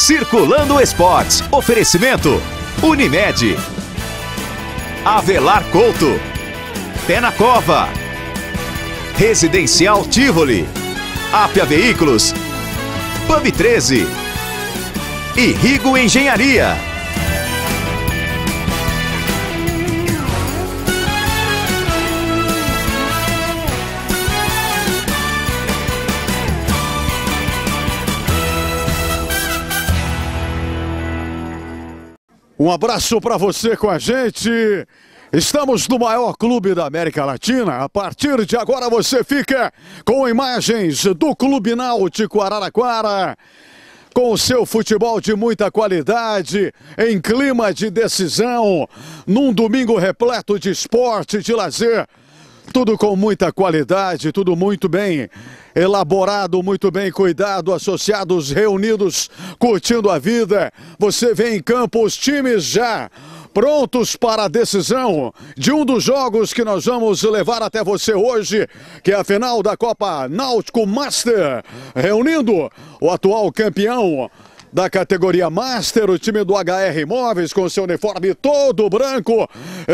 Circulando Esportes. Oferecimento. Unimed. Avelar Couto. Pé na Cova. Residencial Tivoli. Apia Veículos. Pub 13. E Rigo Engenharia. Um abraço para você com a gente. Estamos no maior clube da América Latina. A partir de agora você fica com imagens do Clube Náutico Araraquara. Com o seu futebol de muita qualidade, em clima de decisão, num domingo repleto de esporte, de lazer tudo com muita qualidade, tudo muito bem elaborado, muito bem cuidado, associados reunidos, curtindo a vida. Você vê em campo os times já prontos para a decisão de um dos jogos que nós vamos levar até você hoje, que é a final da Copa Náutico Master, reunindo o atual campeão da categoria Master, o time do HR Imóveis com seu uniforme todo branco,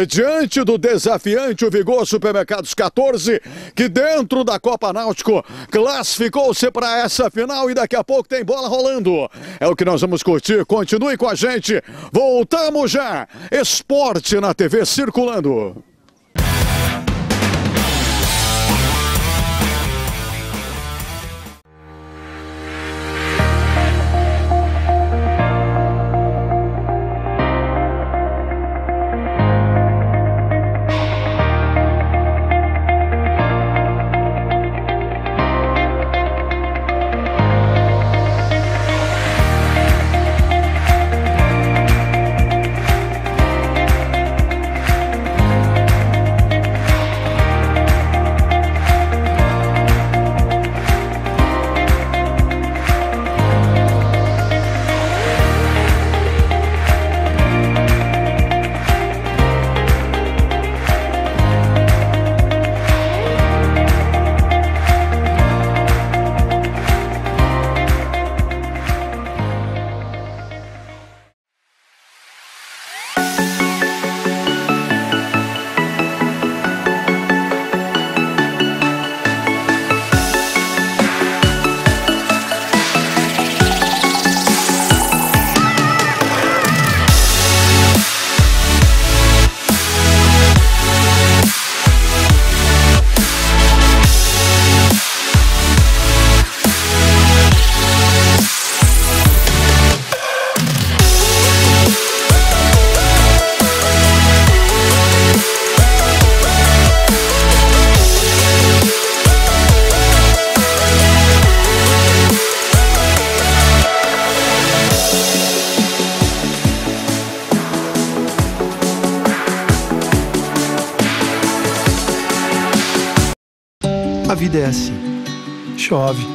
diante do desafiante o Vigor Supermercados 14, que dentro da Copa Náutico classificou-se para essa final e daqui a pouco tem bola rolando. É o que nós vamos curtir, continue com a gente, voltamos já, esporte na TV circulando. chove,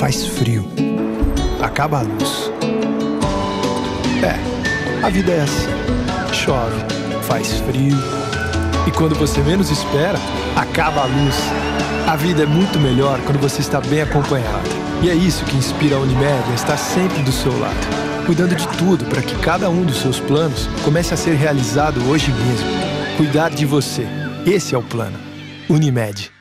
faz frio, acaba a luz. É, a vida é assim. Chove, faz frio. E quando você menos espera, acaba a luz. A vida é muito melhor quando você está bem acompanhado. E é isso que inspira a Unimed a estar sempre do seu lado, cuidando de tudo para que cada um dos seus planos comece a ser realizado hoje mesmo. Cuidar de você. Esse é o plano. Unimed.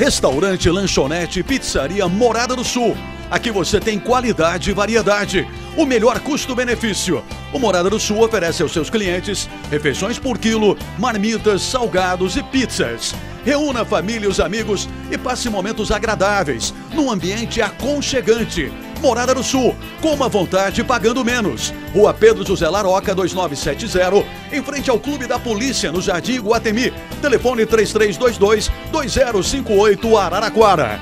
Restaurante, lanchonete, pizzaria Morada do Sul. Aqui você tem qualidade e variedade. O melhor custo-benefício. O Morada do Sul oferece aos seus clientes refeições por quilo, marmitas, salgados e pizzas. Reúna a família e os amigos e passe momentos agradáveis, num ambiente aconchegante. Morada do Sul, com uma vontade pagando menos. Rua Pedro José Laroca, 2970, em frente ao Clube da Polícia, no Jardim Guatemi. Telefone 3322-2058 Araraquara.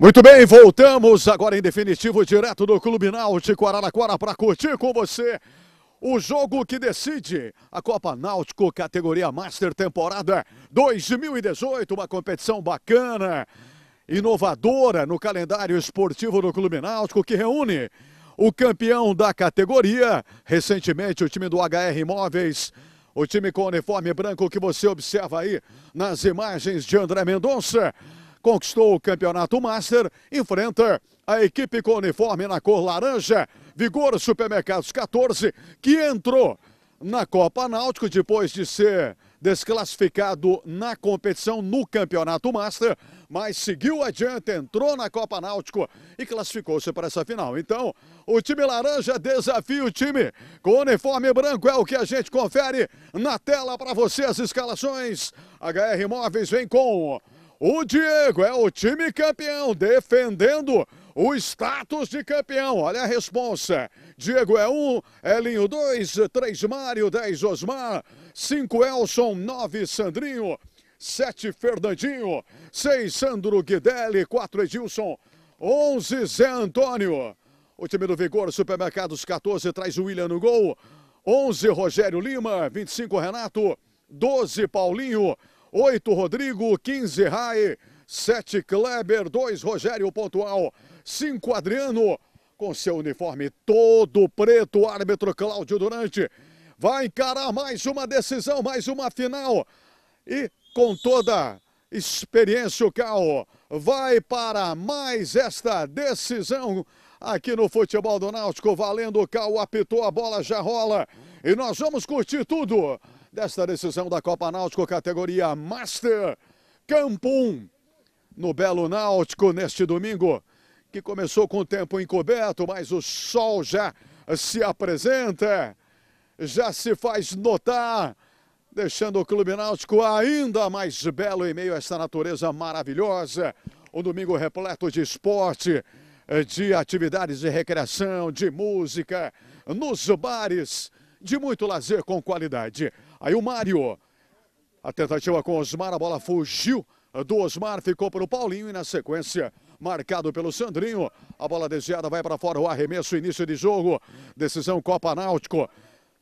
Muito bem, voltamos agora em definitivo direto do Clube Náutico Araraquara para curtir com você o jogo que decide a Copa Náutico, categoria Master Temporada 2018, uma competição bacana, inovadora no calendário esportivo do Clube Náutico, que reúne o campeão da categoria, recentemente o time do HR Imóveis, o time com o uniforme branco que você observa aí nas imagens de André Mendonça, conquistou o campeonato Master, enfrenta a equipe com uniforme na cor laranja, Vigor Supermercados 14, que entrou na Copa Náutico depois de ser desclassificado na competição no Campeonato Master, mas seguiu adiante, entrou na Copa Náutico e classificou-se para essa final. Então, o time laranja desafia o time com uniforme branco, é o que a gente confere na tela para você as escalações. HR Imóveis vem com o Diego, é o time campeão, defendendo o status de campeão. Olha a responsa. Diego é 1, um, Elinho 2, 3 Mário, 10 Osmar, 5 Elson, 9 Sandrinho, 7 Fernandinho, 6 Sandro Guidelli, 4 Edilson, 11 Zé Antônio. O time do Vigor Supermercados 14 traz o William no gol. 11 Rogério Lima, 25 Renato, 12 Paulinho, 8 Rodrigo, 15 Rai, 7 Kleber, 2 Rogério Pontual, 5 Adriano, com seu uniforme todo preto, o árbitro Cláudio Durante vai encarar mais uma decisão, mais uma final. E com toda experiência, o Cal vai para mais esta decisão aqui no futebol do Náutico. Valendo o Cal, apitou a bola, já rola. E nós vamos curtir tudo desta decisão da Copa Náutico, categoria Master Campo 1. No Belo Náutico, neste domingo, que começou com o tempo encoberto, mas o sol já se apresenta, já se faz notar, deixando o Clube Náutico ainda mais belo em meio a essa natureza maravilhosa. Um domingo repleto de esporte, de atividades de recreação, de música, nos bares, de muito lazer com qualidade. Aí o Mário, a tentativa com Osmar, a bola fugiu do Osmar, ficou para o Paulinho e na sequência marcado pelo Sandrinho. A bola desviada vai para fora, o arremesso, início de jogo. Decisão Copa Náutico.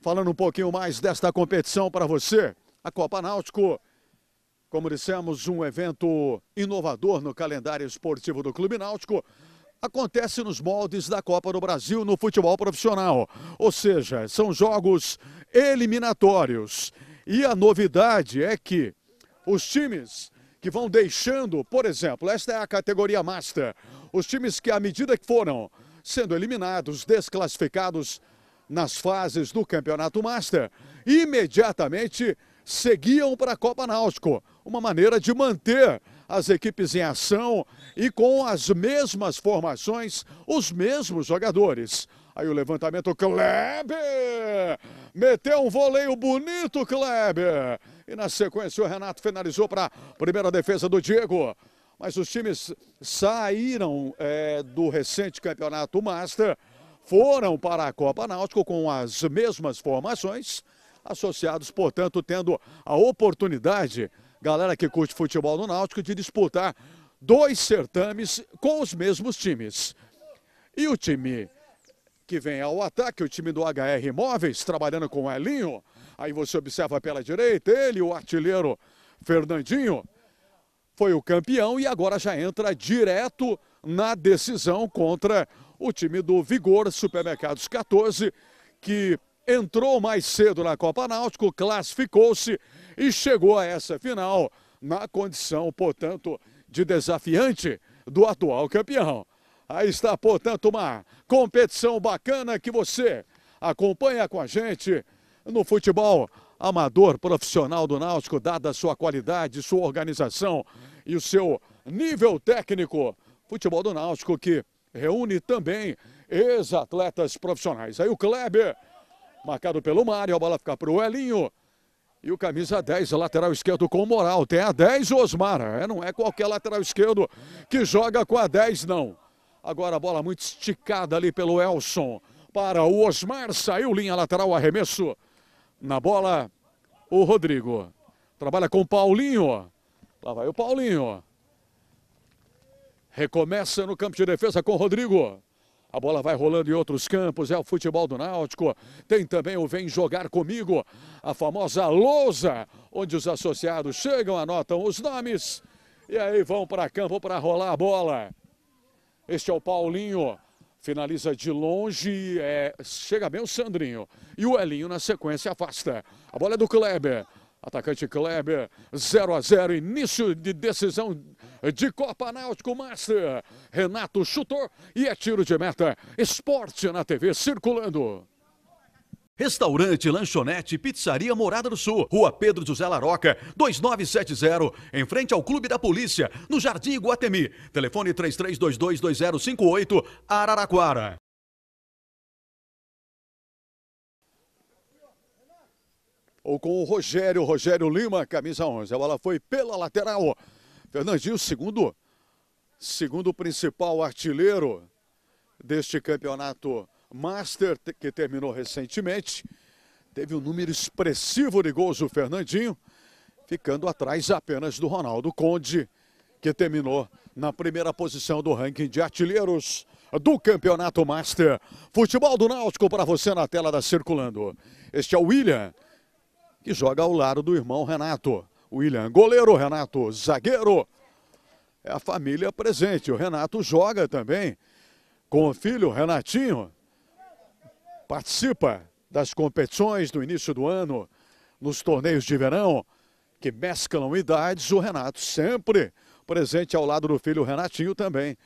Falando um pouquinho mais desta competição para você. A Copa Náutico, como dissemos, um evento inovador no calendário esportivo do Clube Náutico acontece nos moldes da Copa do Brasil no futebol profissional. Ou seja, são jogos eliminatórios. E a novidade é que os times que vão deixando, por exemplo, esta é a categoria Master, os times que à medida que foram sendo eliminados, desclassificados nas fases do Campeonato Master, imediatamente seguiam para a Copa Náutico, uma maneira de manter as equipes em ação e com as mesmas formações, os mesmos jogadores. Aí o levantamento, Kleber! Meteu um voleio bonito, Kleber! E na sequência o Renato finalizou para a primeira defesa do Diego. Mas os times saíram é, do recente campeonato Master, foram para a Copa Náutico com as mesmas formações, associados, portanto, tendo a oportunidade, galera que curte futebol no Náutico, de disputar dois certames com os mesmos times. E o time que vem ao ataque, o time do HR Imóveis, trabalhando com o Elinho, Aí você observa pela direita, ele, o artilheiro Fernandinho, foi o campeão e agora já entra direto na decisão contra o time do Vigor Supermercados 14, que entrou mais cedo na Copa Náutico, classificou-se e chegou a essa final na condição, portanto, de desafiante do atual campeão. Aí está, portanto, uma competição bacana que você acompanha com a gente no futebol amador profissional do Náutico, dada a sua qualidade, sua organização e o seu nível técnico. Futebol do Náutico que reúne também ex-atletas profissionais. Aí o Kleber, marcado pelo Mário, a bola fica para o Elinho. E o camisa 10, lateral esquerdo com moral. Tem a 10, Osmar. É, não é qualquer lateral esquerdo que joga com a 10, não. Agora a bola muito esticada ali pelo Elson. Para o Osmar, saiu linha lateral, arremesso na bola, o Rodrigo. Trabalha com o Paulinho. Lá vai o Paulinho. Recomeça no campo de defesa com o Rodrigo. A bola vai rolando em outros campos, é o futebol do Náutico. Tem também o Vem Jogar Comigo, a famosa lousa, onde os associados chegam, anotam os nomes e aí vão para campo para rolar a bola. Este é o Paulinho, finaliza de longe, é, chega bem o Sandrinho. E o Elinho na sequência afasta. A bola é do Kleber. Atacante Kleber, 0 a 0 início de decisão de Copa Náutico Master. Renato chutou e é tiro de meta. Esporte na TV circulando. Restaurante, lanchonete, pizzaria Morada do Sul, Rua Pedro José Laroca, 2970, em frente ao Clube da Polícia, no Jardim Iguatemi. Telefone 33222058, Araraquara. Ou com o Rogério, Rogério Lima, camisa 11. A bola foi pela lateral. Fernandinho, segundo, segundo principal artilheiro deste campeonato Master, que terminou recentemente, teve um número expressivo de gols o Fernandinho, ficando atrás apenas do Ronaldo Conde, que terminou na primeira posição do ranking de artilheiros do Campeonato Master. Futebol do Náutico para você na tela da Circulando. Este é o William, que joga ao lado do irmão Renato. William, goleiro, Renato, zagueiro. É a família presente. O Renato joga também com o filho, Renatinho participa das competições do início do ano, nos torneios de verão, que mesclam idades, o Renato sempre presente ao lado do filho Renatinho também,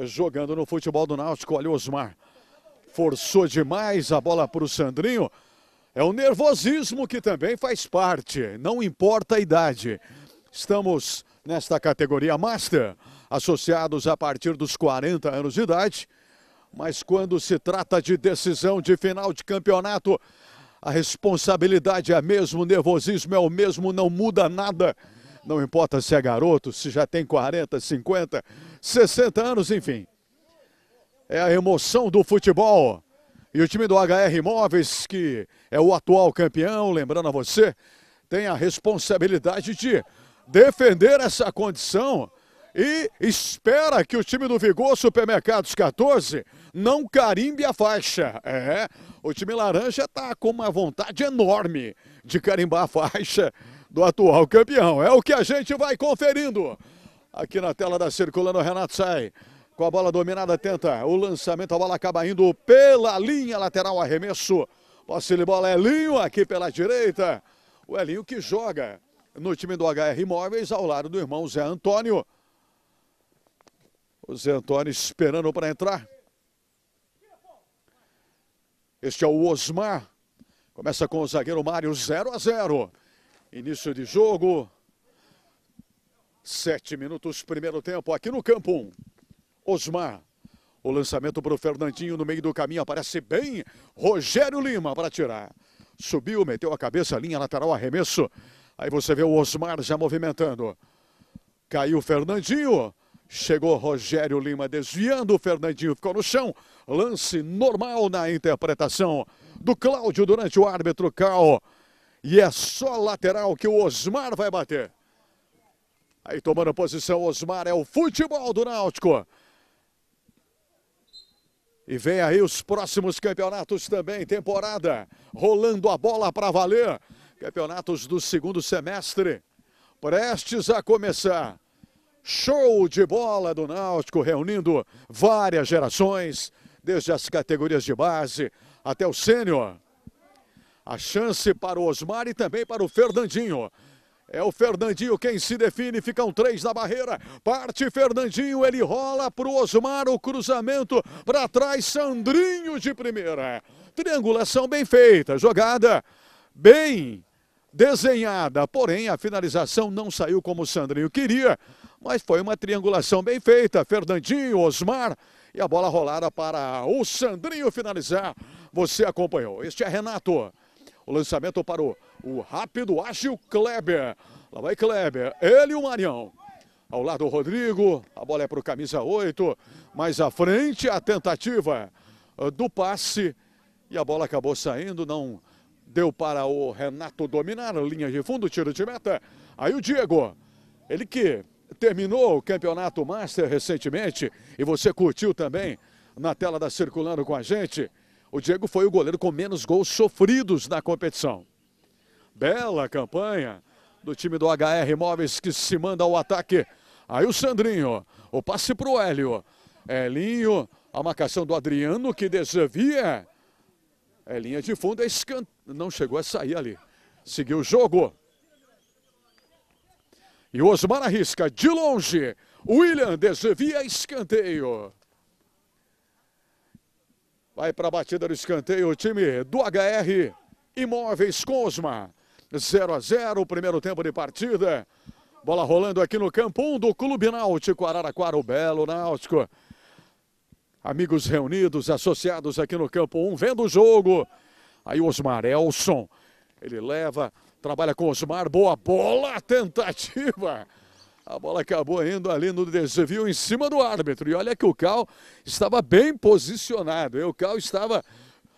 jogando no futebol do Náutico. Olha o Osmar, forçou demais a bola para o Sandrinho. É o nervosismo que também faz parte, não importa a idade. Estamos nesta categoria Master, associados a partir dos 40 anos de idade mas quando se trata de decisão de final de campeonato, a responsabilidade é a mesma, o nervosismo é o mesmo, não muda nada. Não importa se é garoto, se já tem 40, 50, 60 anos, enfim. É a emoção do futebol. E o time do HR Imóveis, que é o atual campeão, lembrando a você, tem a responsabilidade de defender essa condição e espera que o time do Vigor Supermercados 14 não carimbe a faixa. É, o time laranja está com uma vontade enorme de carimbar a faixa do atual campeão. É o que a gente vai conferindo aqui na tela da Circulando. Renato sai com a bola dominada, tenta o lançamento. A bola acaba indo pela linha lateral, arremesso. Posse de bola, Elinho aqui pela direita. O Elinho que joga no time do HR Imóveis ao lado do irmão Zé Antônio. O Zé Antônio esperando para entrar. Este é o Osmar. Começa com o zagueiro Mário 0 a 0. Início de jogo. Sete minutos, primeiro tempo, aqui no campo 1. Um. Osmar. O lançamento para o Fernandinho no meio do caminho. Aparece bem Rogério Lima para tirar. Subiu, meteu a cabeça, linha lateral, arremesso. Aí você vê o Osmar já movimentando. Caiu o Fernandinho. Chegou Rogério Lima desviando, o Fernandinho ficou no chão. Lance normal na interpretação do Cláudio durante o árbitro Cal. E é só lateral que o Osmar vai bater. Aí tomando posição, Osmar é o futebol do Náutico. E vem aí os próximos campeonatos também, temporada, rolando a bola para valer. Campeonatos do segundo semestre, prestes a começar. Show de bola do Náutico, reunindo várias gerações, desde as categorias de base até o sênior. A chance para o Osmar e também para o Fernandinho. É o Fernandinho quem se define, ficam três na barreira. Parte Fernandinho, ele rola para o Osmar, o cruzamento para trás, Sandrinho de primeira. Triangulação bem feita, jogada bem desenhada, porém a finalização não saiu como o Sandrinho queria mas foi uma triangulação bem feita. Fernandinho, Osmar e a bola rolada para o Sandrinho finalizar. Você acompanhou. Este é Renato. O lançamento para o, o rápido, ágil Kleber. Lá vai Kleber. Ele e o Marião. Ao lado o Rodrigo. A bola é para o camisa 8. Mais à frente a tentativa do passe. E a bola acabou saindo. Não deu para o Renato dominar. Linha de fundo, tiro de meta. Aí o Diego. Ele que terminou o Campeonato Master recentemente e você curtiu também na tela da Circulando com a gente. O Diego foi o goleiro com menos gols sofridos na competição. Bela campanha do time do HR Imóveis que se manda ao ataque. Aí o Sandrinho, o passe para o Hélio. Elinho, a marcação do Adriano que desvia. É linha de fundo, é escanteio. Não chegou a sair ali. Seguiu o jogo. E Osmar arrisca de longe. William desvia escanteio. Vai para a batida do escanteio o time do HR Imóveis Cosma. 0 a 0 primeiro tempo de partida. Bola rolando aqui no campo 1 um do Clube Náutico Araraquara, o Belo Náutico. Amigos reunidos, associados aqui no campo 1, um, vendo o jogo. Aí Osmar Elson, ele leva Trabalha com Osmar, boa bola, tentativa. A bola acabou indo ali no desvio em cima do árbitro. E olha que o Cal estava bem posicionado. E o Cal estava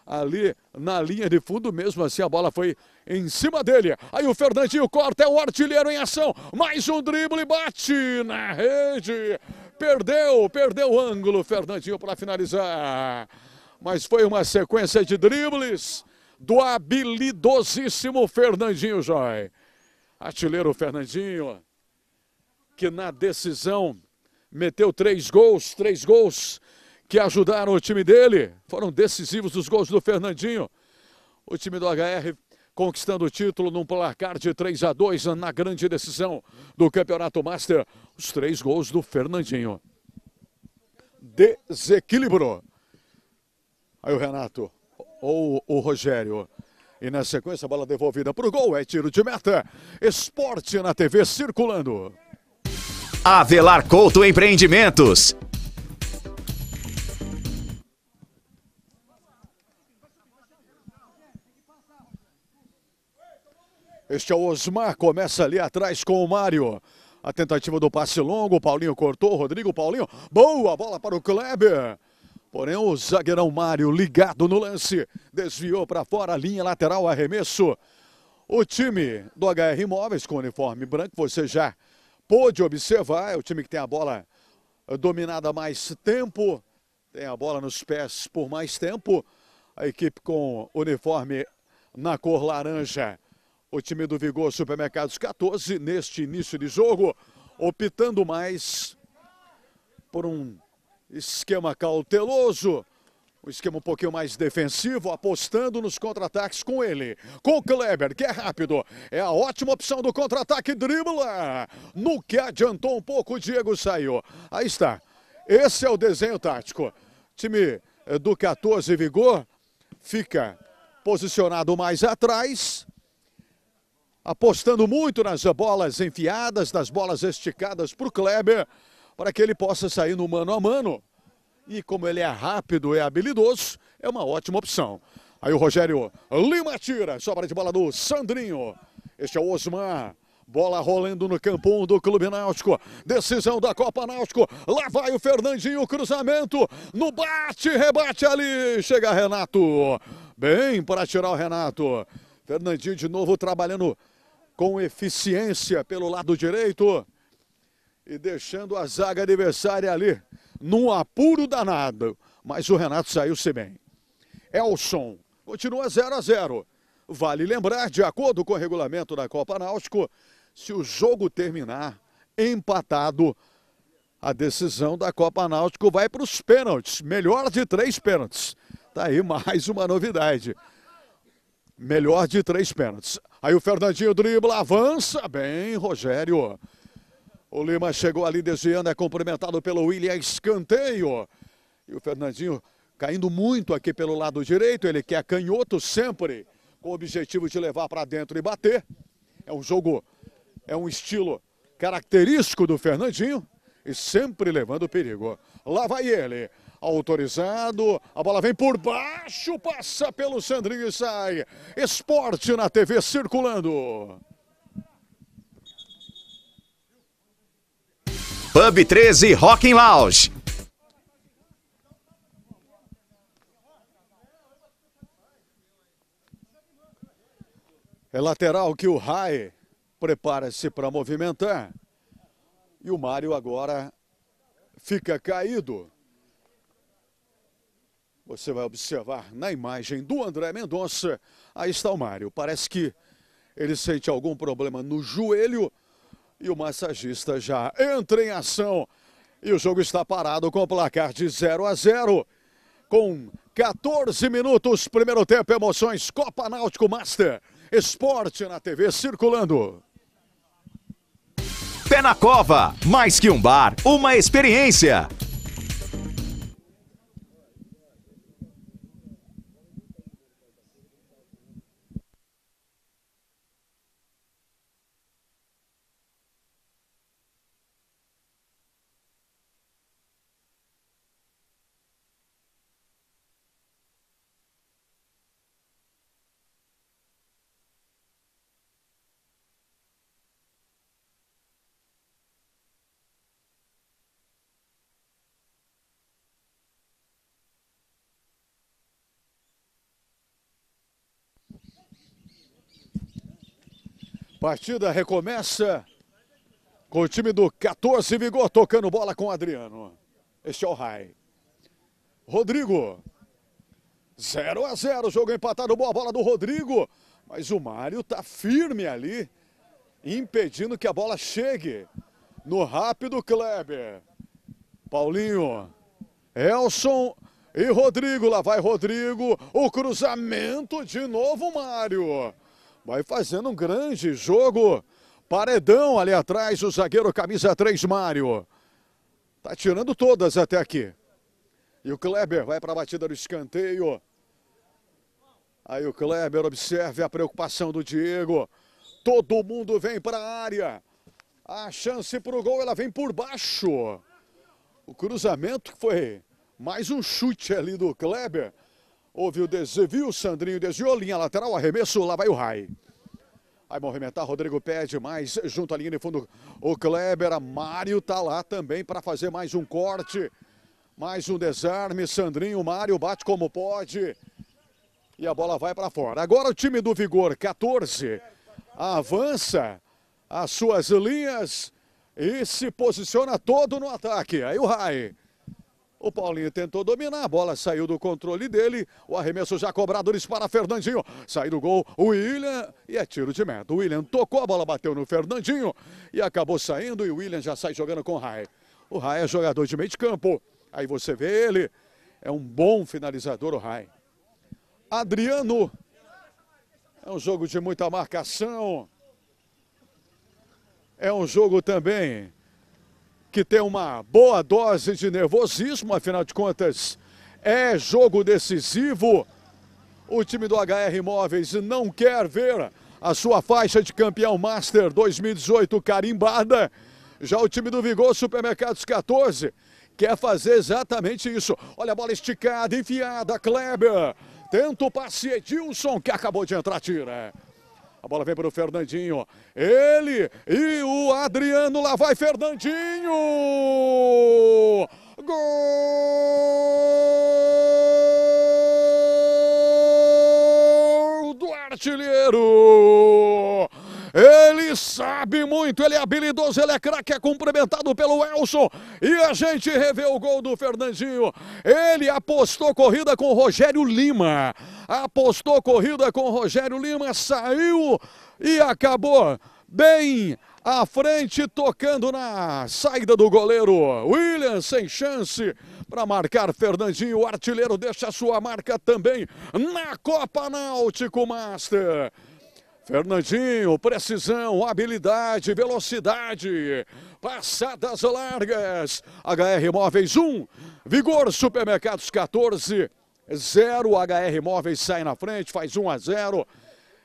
ali na linha de fundo, mesmo assim a bola foi em cima dele. Aí o Fernandinho corta, é o artilheiro em ação. Mais um drible, bate na rede. Perdeu, perdeu o ângulo, Fernandinho para finalizar. Mas foi uma sequência de dribles do habilidosíssimo Fernandinho Joy. Artilheiro Fernandinho, que na decisão meteu três gols, três gols que ajudaram o time dele. Foram decisivos os gols do Fernandinho. O time do HR conquistando o título num placar de 3 a 2 na grande decisão do Campeonato Master. Os três gols do Fernandinho. Desequilíbrio. Aí o Renato ou o Rogério. E na sequência, a bola devolvida para o gol. É tiro de meta. Esporte na TV circulando. Avelar Couto Empreendimentos. Este é o Osmar, começa ali atrás com o Mário. A tentativa do passe longo, Paulinho cortou, Rodrigo Paulinho. Boa bola para o Kleber. Porém, o zagueirão Mário ligado no lance, desviou para fora, a linha lateral, arremesso. O time do HR Imóveis com uniforme branco, você já pôde observar, é o time que tem a bola eh, dominada mais tempo, tem a bola nos pés por mais tempo. A equipe com uniforme na cor laranja. O time do Vigor Supermercados 14, neste início de jogo, optando mais por um esquema cauteloso. Um esquema um pouquinho mais defensivo, apostando nos contra-ataques com ele. Com o Kleber, que é rápido. É a ótima opção do contra-ataque, dribla. No que adiantou um pouco, o Diego saiu. Aí está. Esse é o desenho tático. Time eh, do 14 Vigor fica posicionado mais atrás, apostando muito nas bolas enfiadas, nas bolas esticadas para o Kleber para que ele possa sair no mano a mano. E como ele é rápido, é habilidoso, é uma ótima opção. Aí o Rogério Lima tira, sobra de bola do Sandrinho. Este é o Osmar. Bola rolando no campo do Clube Náutico. Decisão da Copa Náutico. Lá vai o Fernandinho, cruzamento. No bate, rebate ali. Chega Renato. Bem para tirar o Renato. Fernandinho de novo trabalhando com eficiência pelo lado direito e deixando a zaga adversária ali num apuro danado. Mas o Renato saiu-se bem. Elson continua 0 a 0. Vale lembrar, de acordo com o regulamento da Copa Náutico, se o jogo terminar empatado, a decisão da Copa Náutico vai para os pênaltis. Melhor de três pênaltis. Tá aí mais uma novidade. Melhor de três pênaltis. Aí o Fernandinho dribla, avança bem, Rogério. O Lima chegou ali desviando, é cumprimentado pelo William, é escanteio. E o Fernandinho caindo muito aqui pelo lado direito, ele quer é canhoto sempre, com o objetivo de levar para dentro e bater. É um jogo, é um estilo característico do Fernandinho e sempre levando perigo. Lá vai ele, autorizado, a bola vem por baixo, passa pelo Sandrinho e sai. Esporte na TV circulando. Pub 13 Rocking Lounge. É lateral que o Rai prepara-se para movimentar. E o Mário agora fica caído. Você vai observar na imagem do André Mendonça, aí está o Mário. Parece que ele sente algum problema no joelho e o massagista já entra em ação. E o jogo está parado com o placar de 0 a 0. Com 14 minutos, primeiro tempo, emoções, Copa Náutico Master. Esporte na TV circulando. Pé na Cova, mais que um bar, uma experiência. Partida recomeça com o time do 14 Vigor tocando bola com Adriano. Este é o Rai. Rodrigo. 0 a 0 jogo empatado, boa bola do Rodrigo. Mas o Mário tá firme ali, impedindo que a bola chegue no rápido Kleber. Paulinho, Elson e Rodrigo. Lá vai Rodrigo, o cruzamento de novo Mário. Vai fazendo um grande jogo. Paredão ali atrás, o zagueiro camisa 3, Mário. Tá tirando todas até aqui. E o Kleber vai para a batida do escanteio. Aí o Kleber observe a preocupação do Diego. Todo mundo vem para a área. A chance para o gol, ela vem por baixo. O cruzamento que foi mais um chute ali do Kleber. Houve o desvio, Sandrinho desviou, linha lateral, arremesso, lá vai o Rai. Vai movimentar, Rodrigo pede mais junto à linha de fundo. O Kleber, a Mário tá lá também para fazer mais um corte. Mais um desarme, Sandrinho, Mário bate como pode. E a bola vai para fora. Agora o time do Vigor, 14, avança as suas linhas e se posiciona todo no ataque. Aí o Rai. O Paulinho tentou dominar, a bola saiu do controle dele. O arremesso já cobrado, eles para Fernandinho. Sai do gol o William e é tiro de meta. O William tocou, a bola bateu no Fernandinho e acabou saindo. E o William já sai jogando com o Rai. O Rai é jogador de meio de campo. Aí você vê ele. É um bom finalizador, o Rai. Adriano. É um jogo de muita marcação. É um jogo também que tem uma boa dose de nervosismo, afinal de contas, é jogo decisivo. O time do HR Imóveis não quer ver a sua faixa de campeão Master 2018 carimbada. Já o time do Vigor Supermercados 14 quer fazer exatamente isso. Olha a bola esticada, enfiada, Kleber. Tenta o passe Edilson, que acabou de entrar, tira. A bola vem para o Fernandinho. Ele e o Adriano. Lá vai Fernandinho! Gol do artilheiro! Ele sabe muito, ele é habilidoso, ele é craque, é cumprimentado pelo Elson. E a gente revê o gol do Fernandinho. Ele apostou corrida com Rogério Lima. Apostou corrida com Rogério Lima, saiu e acabou bem à frente, tocando na saída do goleiro. William sem chance para marcar Fernandinho. O artilheiro deixa sua marca também na Copa Náutico Master. Fernandinho, precisão, habilidade, velocidade, passadas largas. HR Móveis 1, Vigor Supermercados 14, 0. HR Móveis sai na frente, faz 1 a 0.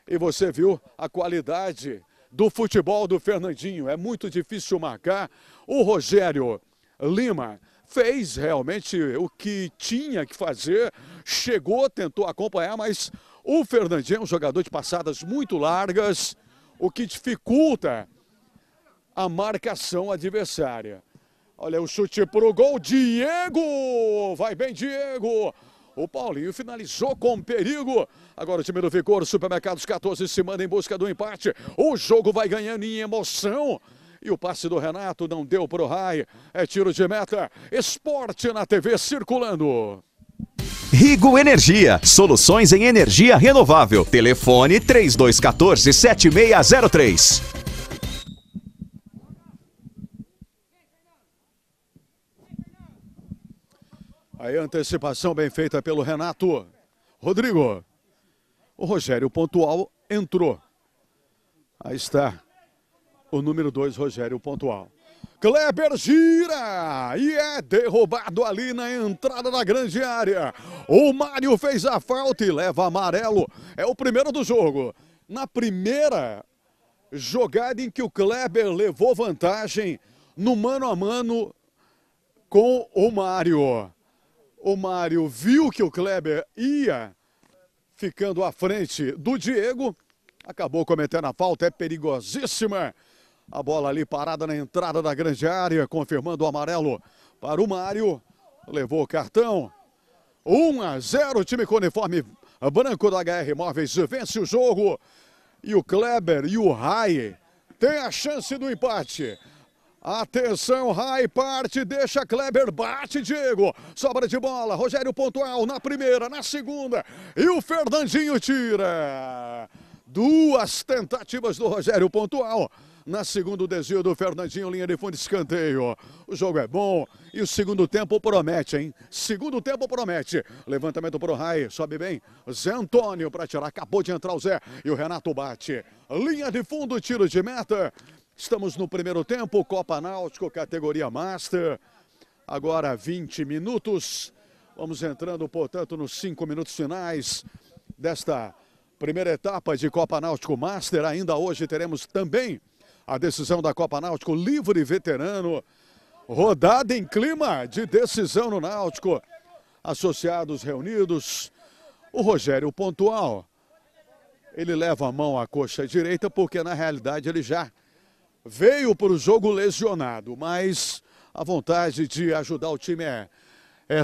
E você viu a qualidade do futebol do Fernandinho. É muito difícil marcar. O Rogério Lima fez realmente o que tinha que fazer, chegou, tentou acompanhar, mas o Fernandinho é um jogador de passadas muito largas, o que dificulta a marcação adversária. Olha o chute para o gol, Diego! Vai bem, Diego! O Paulinho finalizou com perigo. Agora o time do Vigor, Supermercados 14, se manda em busca do empate. O jogo vai ganhando em emoção. E o passe do Renato não deu para o Rai. É tiro de meta. Esporte na TV circulando. Rigo Energia, soluções em energia renovável. Telefone 3214 7603. Aí antecipação bem feita pelo Renato. Rodrigo. O Rogério Pontual entrou. Aí está o número 2, Rogério Pontual. Kleber gira e é derrubado ali na entrada da grande área. O Mário fez a falta e leva amarelo. É o primeiro do jogo. Na primeira jogada em que o Kleber levou vantagem no mano a mano com o Mário. O Mário viu que o Kleber ia ficando à frente do Diego, acabou cometendo a falta, é perigosíssima. A bola ali parada na entrada da grande área, confirmando o amarelo para o Mário. Levou o cartão. 1 a 0, o time com uniforme branco da HR Móveis vence o jogo. E o Kleber e o Rai têm a chance do empate. Atenção, Rai parte, deixa Kleber, bate Diego, sobra de bola, Rogério Pontual na primeira, na segunda, e o Fernandinho tira. Duas tentativas do Rogério Pontual na segundo desvio do Fernandinho, linha de fundo, escanteio. O jogo é bom e o segundo tempo promete, hein? Segundo tempo promete. Levantamento para o Rai, sobe bem. Zé Antônio para tirar, acabou de entrar o Zé e o Renato bate. Linha de fundo, tiro de meta. Estamos no primeiro tempo, Copa Náutico, categoria Master. Agora 20 minutos. Vamos entrando, portanto, nos cinco minutos finais desta primeira etapa de Copa Náutico Master. Ainda hoje teremos também a decisão da Copa Náutico livre veterano. Rodada em clima de decisão no Náutico. Associados reunidos. O Rogério Pontual. Ele leva a mão à coxa direita porque na realidade ele já veio para o jogo lesionado, mas a vontade de ajudar o time é, é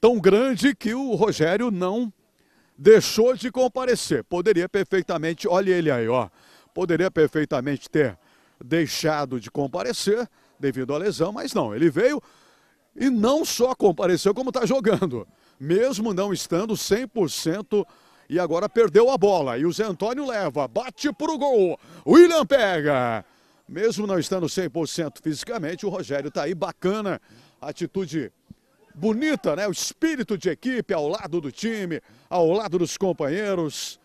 tão grande que o Rogério não deixou de comparecer. Poderia perfeitamente, olha ele aí, ó. Poderia perfeitamente ter deixado de comparecer devido à lesão, mas não, ele veio e não só compareceu como está jogando, mesmo não estando 100% e agora perdeu a bola. E o Zé Antônio leva, bate para o gol, William pega. Mesmo não estando 100% fisicamente, o Rogério está aí, bacana, atitude bonita, né? O espírito de equipe ao lado do time, ao lado dos companheiros.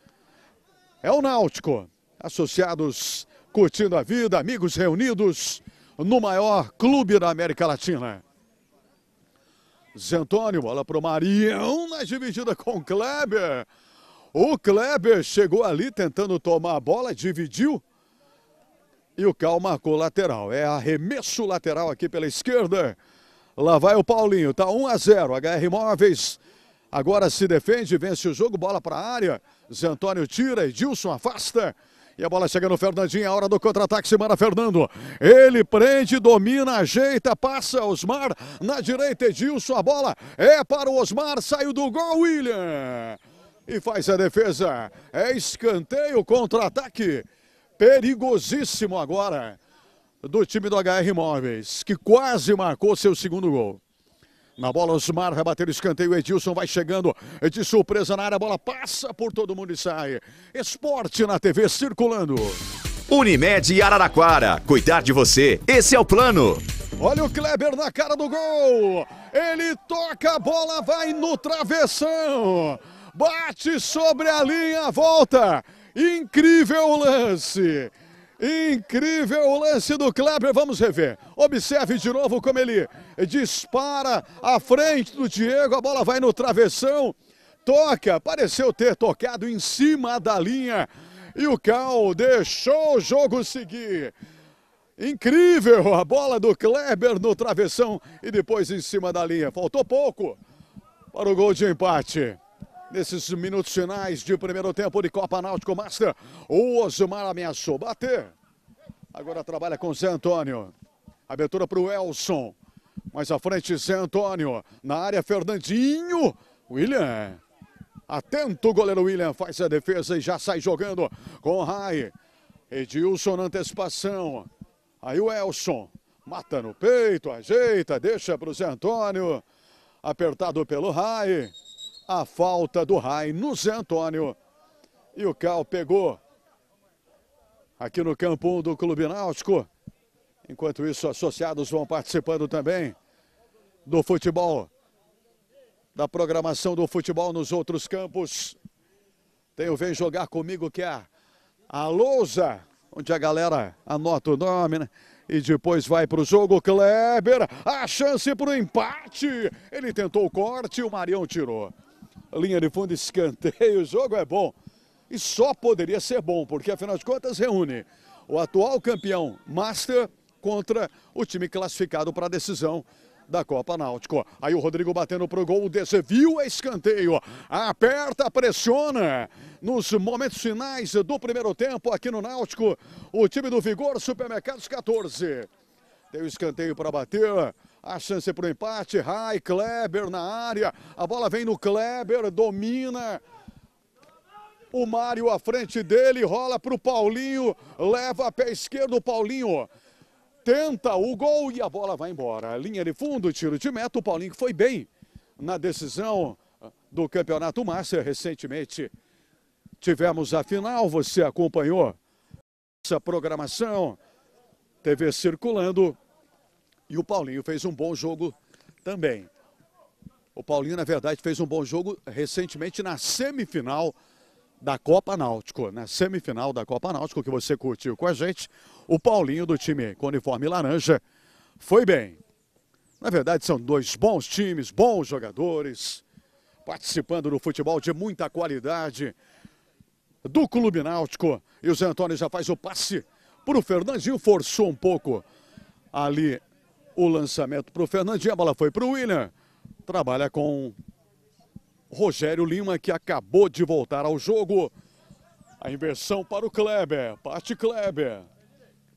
É o Náutico, associados curtindo a vida, amigos reunidos no maior clube da América Latina. Zé bola para o Marião, na dividida com o Kleber. O Kleber chegou ali tentando tomar a bola, dividiu. E o Cal marcou lateral. É arremesso lateral aqui pela esquerda. Lá vai o Paulinho, tá 1 a 0. HR Imóveis agora se defende, vence o jogo, bola para a área. Zé Antônio tira, Edilson afasta. E a bola chega no Fernandinho, é a hora do contra-ataque, se Fernando. Ele prende, domina, ajeita, passa Osmar. Na direita, Edilson, a bola é para o Osmar, saiu do gol, William. E faz a defesa. É escanteio, contra-ataque. Perigosíssimo agora do time do HR Móveis, que quase marcou seu segundo gol. Na bola, Osmar vai bater o escanteio. Edilson vai chegando de surpresa na área. A bola passa por todo mundo e sai. Esporte na TV circulando. Unimed Araraquara. Cuidar de você. Esse é o plano. Olha o Kleber na cara do gol. Ele toca a bola, vai no travessão. Bate sobre a linha, volta. Incrível lance. Incrível o lance do Kleber, vamos rever. Observe de novo como ele dispara à frente do Diego, a bola vai no travessão, toca, pareceu ter tocado em cima da linha. E o Cal deixou o jogo seguir. Incrível a bola do Kleber no travessão e depois em cima da linha. Faltou pouco para o gol de empate nesses minutos finais de primeiro tempo de Copa Náutico Master. O Osmar ameaçou bater. Agora trabalha com Zé Antônio. Abertura para o Elson. Mais à frente, Zé Antônio. Na área, Fernandinho. William. Atento o goleiro William. Faz a defesa e já sai jogando com o Rai. Edilson na antecipação. Aí o Elson. Mata no peito, ajeita, deixa para o Zé Antônio. Apertado pelo Rai a falta do Rai no Zé Antônio. E o Cal pegou aqui no campo 1 do Clube Náutico. Enquanto isso, associados vão participando também do futebol, da programação do futebol nos outros campos. Tem o Vem Jogar Comigo, que é a, a lousa, onde a galera anota o nome, né? E depois vai para o jogo, Kleber, a chance para o empate. Ele tentou o corte, o Marião tirou linha de fundo, escanteio, o jogo é bom. E só poderia ser bom, porque afinal de contas reúne o atual campeão Master contra o time classificado para a decisão da Copa Náutico. Aí o Rodrigo batendo pro gol, desviou a é escanteio. Aperta, pressiona. Nos momentos finais do primeiro tempo aqui no Náutico, o time do Vigor Supermercados 14. Tem o escanteio para bater. A chance é para o empate. Rai, Kleber na área. A bola vem no Kleber, domina. O Mário à frente dele, rola para o Paulinho, leva a pé esquerdo o Paulinho. Tenta o gol e a bola vai embora. Linha de fundo, tiro de meta. O Paulinho foi bem na decisão do Campeonato Márcia recentemente. Tivemos a final, você acompanhou essa programação. TV circulando. E o Paulinho fez um bom jogo também. O Paulinho, na verdade, fez um bom jogo recentemente na semifinal da Copa Náutico. Na semifinal da Copa Náutico, que você curtiu com a gente, o Paulinho do time com uniforme laranja foi bem. Na verdade, são dois bons times, bons jogadores, participando do futebol de muita qualidade do Clube Náutico. E o Zé Antônio já faz o passe para o Fernandinho, forçou um pouco ali o lançamento para o Fernandinho, a bola foi para o William. Trabalha com Rogério Lima, que acabou de voltar ao jogo. A inversão para o Kleber, parte Kleber.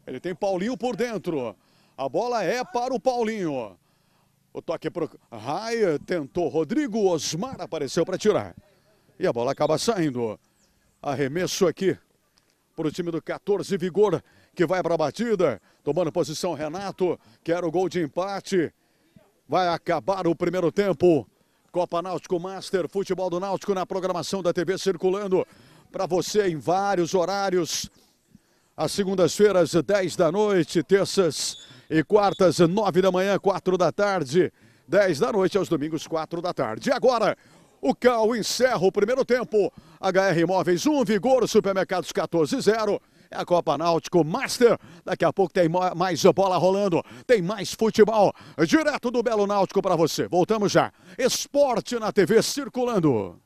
Ele tem Paulinho por dentro. A bola é para o Paulinho. O toque para Raia, tentou Rodrigo, Osmar apareceu para tirar. E a bola acaba saindo. Arremesso aqui para o time do 14 Vigor que vai para a batida. Tomando posição Renato, quer o gol de empate. Vai acabar o primeiro tempo. Copa Náutico Master, futebol do Náutico na programação da TV circulando para você em vários horários. As segundas-feiras, 10 da noite, terças e quartas, 9 da manhã, 4 da tarde, 10 da noite, aos domingos, 4 da tarde. E agora, o Cal encerra o primeiro tempo. HR Imóveis 1, Vigor, Supermercados 14 0. É a Copa Náutico Master. Daqui a pouco tem mais bola rolando, tem mais futebol direto do Belo Náutico para você. Voltamos já. Esporte na TV circulando.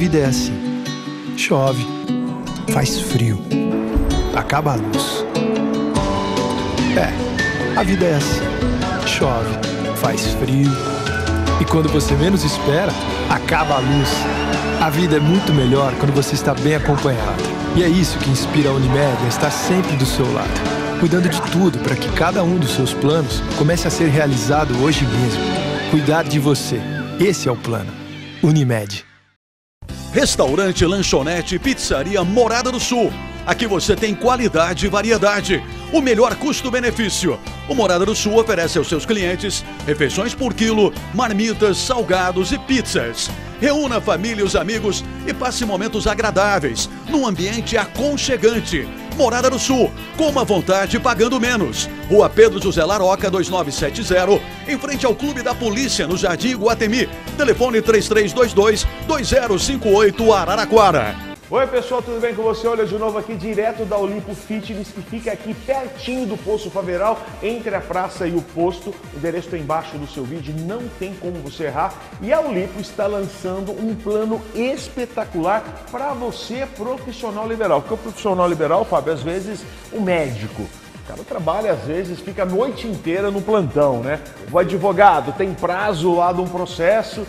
vida é assim: chove, faz frio, acaba a luz. É, a vida é assim: chove, faz frio, e quando você menos espera, acaba a luz. A vida é muito melhor quando você está bem acompanhado. E é isso que inspira a Unimed a estar sempre do seu lado, cuidando de tudo para que cada um dos seus planos comece a ser realizado hoje mesmo. Cuidar de você. Esse é o plano. Unimed. Restaurante, lanchonete, pizzaria Morada do Sul. Aqui você tem qualidade e variedade. O melhor custo-benefício. O Morada do Sul oferece aos seus clientes refeições por quilo, marmitas, salgados e pizzas. Reúna a família e os amigos e passe momentos agradáveis, num ambiente aconchegante Morada do Sul. com uma vontade pagando menos. Rua Pedro José Laroca, 2970, em frente ao Clube da Polícia, no Jardim Guatemi. Telefone 3322-2058 Araraquara. Oi pessoal, tudo bem com você? Olha de novo aqui direto da Olimpo Fitness, que fica aqui pertinho do Poço Faveral, entre a praça e o posto. O endereço está embaixo do seu vídeo, não tem como você errar. E a Olimpo está lançando um plano espetacular para você, profissional liberal. Porque o profissional liberal, Fábio, às vezes o médico. O cara trabalha às vezes, fica a noite inteira no plantão, né? O advogado tem prazo lá de um processo,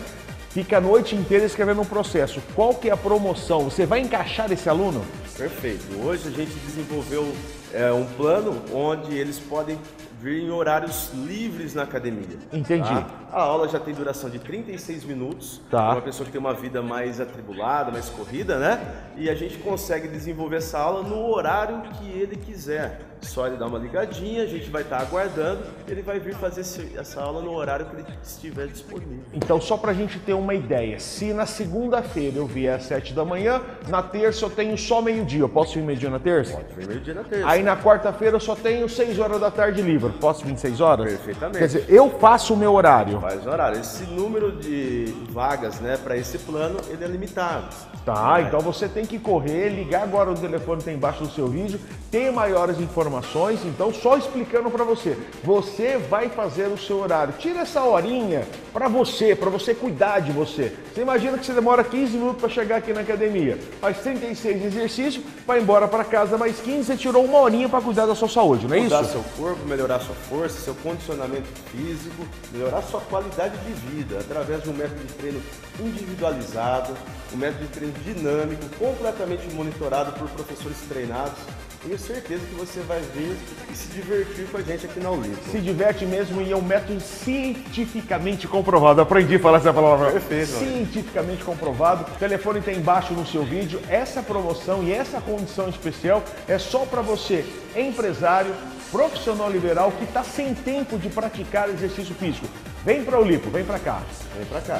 fica a noite inteira escrevendo um processo. Qual que é a promoção? Você vai encaixar esse aluno? Perfeito. Hoje a gente desenvolveu é, um plano onde eles podem vir em horários livres na academia. Tá? Entendi. Tá? A aula já tem duração de 36 minutos. Tá. Uma pessoa que tem uma vida mais atribulada, mais corrida, né? E a gente consegue desenvolver essa aula no horário que ele quiser só ele dar uma ligadinha, a gente vai estar tá aguardando, ele vai vir fazer essa aula no horário que ele estiver disponível. Então, só para a gente ter uma ideia, se na segunda-feira eu vier às 7 da manhã, na terça eu tenho só meio-dia, eu posso vir meio-dia na terça? Pode vir meio-dia na terça. Aí na quarta-feira eu só tenho 6 horas da tarde livre, posso vir 6 horas? Perfeitamente. Quer dizer, eu faço o meu horário. Faz o horário. Esse número de vagas né, para esse plano, ele é limitado. Tá, então você tem que correr, ligar agora o telefone que tem tá embaixo do seu vídeo, ter maiores informações informações, então só explicando para você. Você vai fazer o seu horário. Tira essa horinha para você, para você cuidar de você. Você imagina que você demora 15 minutos para chegar aqui na academia, faz 36 exercícios, vai embora para casa mais 15, você tirou uma horinha para cuidar da sua saúde, não é cuidar isso? Cuidar seu corpo, melhorar sua força, seu condicionamento físico, melhorar sua qualidade de vida através de um método de treino individualizado, um método de treino dinâmico, completamente monitorado por professores treinados tenho certeza que você vai vir e se divertir com a gente aqui na Ulipo. Se diverte mesmo e é um método cientificamente comprovado. Aprendi a falar essa palavra. Perfeito. Cientificamente comprovado. O telefone está embaixo no seu vídeo. Essa promoção e essa condição especial é só para você, empresário, profissional liberal que está sem tempo de praticar exercício físico. Vem para o Lipo, vem para cá. Vem para cá.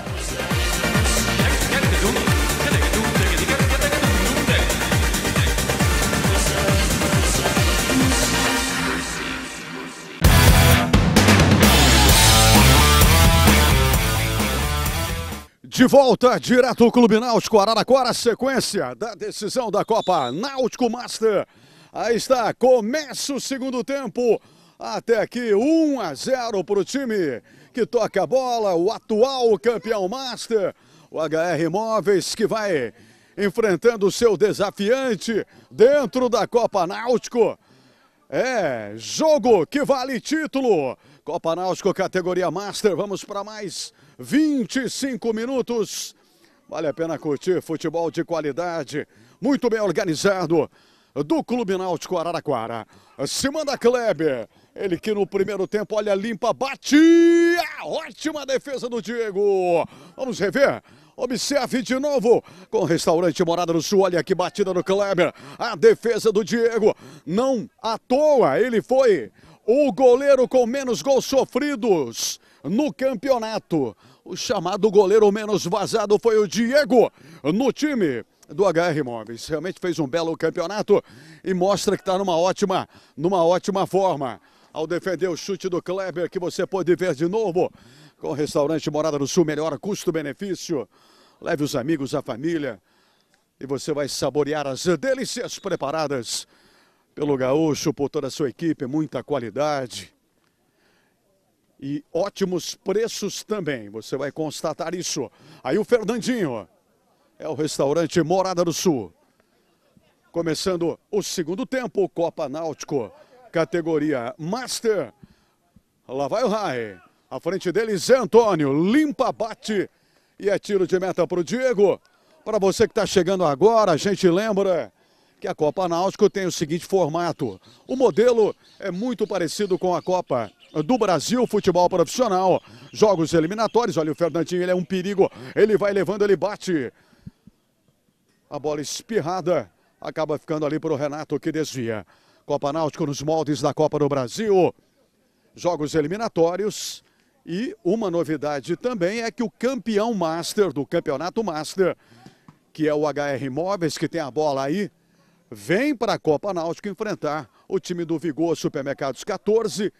De volta, direto ao Clube Náutico Araraquara, sequência da decisão da Copa Náutico Master. Aí está, começa o segundo tempo. Até aqui, 1 a 0 para o time que toca a bola, o atual campeão Master, o HR Imóveis, que vai enfrentando o seu desafiante dentro da Copa Náutico. É, jogo que vale título. Copa Náutico, categoria Master. Vamos para mais 25 minutos. Vale a pena curtir futebol de qualidade, muito bem organizado do Clube Náutico Araraquara. Se manda Kleber, ele que no primeiro tempo, olha, limpa, bate! Ah, ótima defesa do Diego! Vamos rever? Observe de novo com o restaurante Morada do Sul. Olha que batida do Kleber. A defesa do Diego. Não à toa, ele foi o goleiro com menos gols sofridos no campeonato o chamado goleiro menos vazado foi o Diego no time do HR Móveis. Realmente fez um belo campeonato e mostra que está numa ótima, numa ótima forma. Ao defender o chute do Kleber, que você pode ver de novo, com o restaurante Morada do Sul, melhor custo-benefício. Leve os amigos, a família, e você vai saborear as delícias preparadas pelo Gaúcho, por toda a sua equipe, muita qualidade e ótimos preços também. Você vai constatar isso. Aí o Fernandinho é o restaurante Morada do Sul. Começando o segundo tempo, Copa Náutico, categoria Master. Lá vai o Rai. À frente dele, Zé Antônio. Limpa, bate e é tiro de meta para o Diego. Para você que está chegando agora, a gente lembra que a Copa Náutico tem o seguinte formato. O modelo é muito parecido com a Copa do Brasil, futebol profissional, jogos eliminatórios. Olha o Fernandinho, ele é um perigo, ele vai levando, ele bate. A bola espirrada acaba ficando ali para o Renato que desvia. Copa Náutico nos moldes da Copa do Brasil, jogos eliminatórios. E uma novidade também é que o campeão master do campeonato master, que é o HR Imóveis, que tem a bola aí, vem para a Copa Náutico enfrentar o time do Vigor Supermercados 14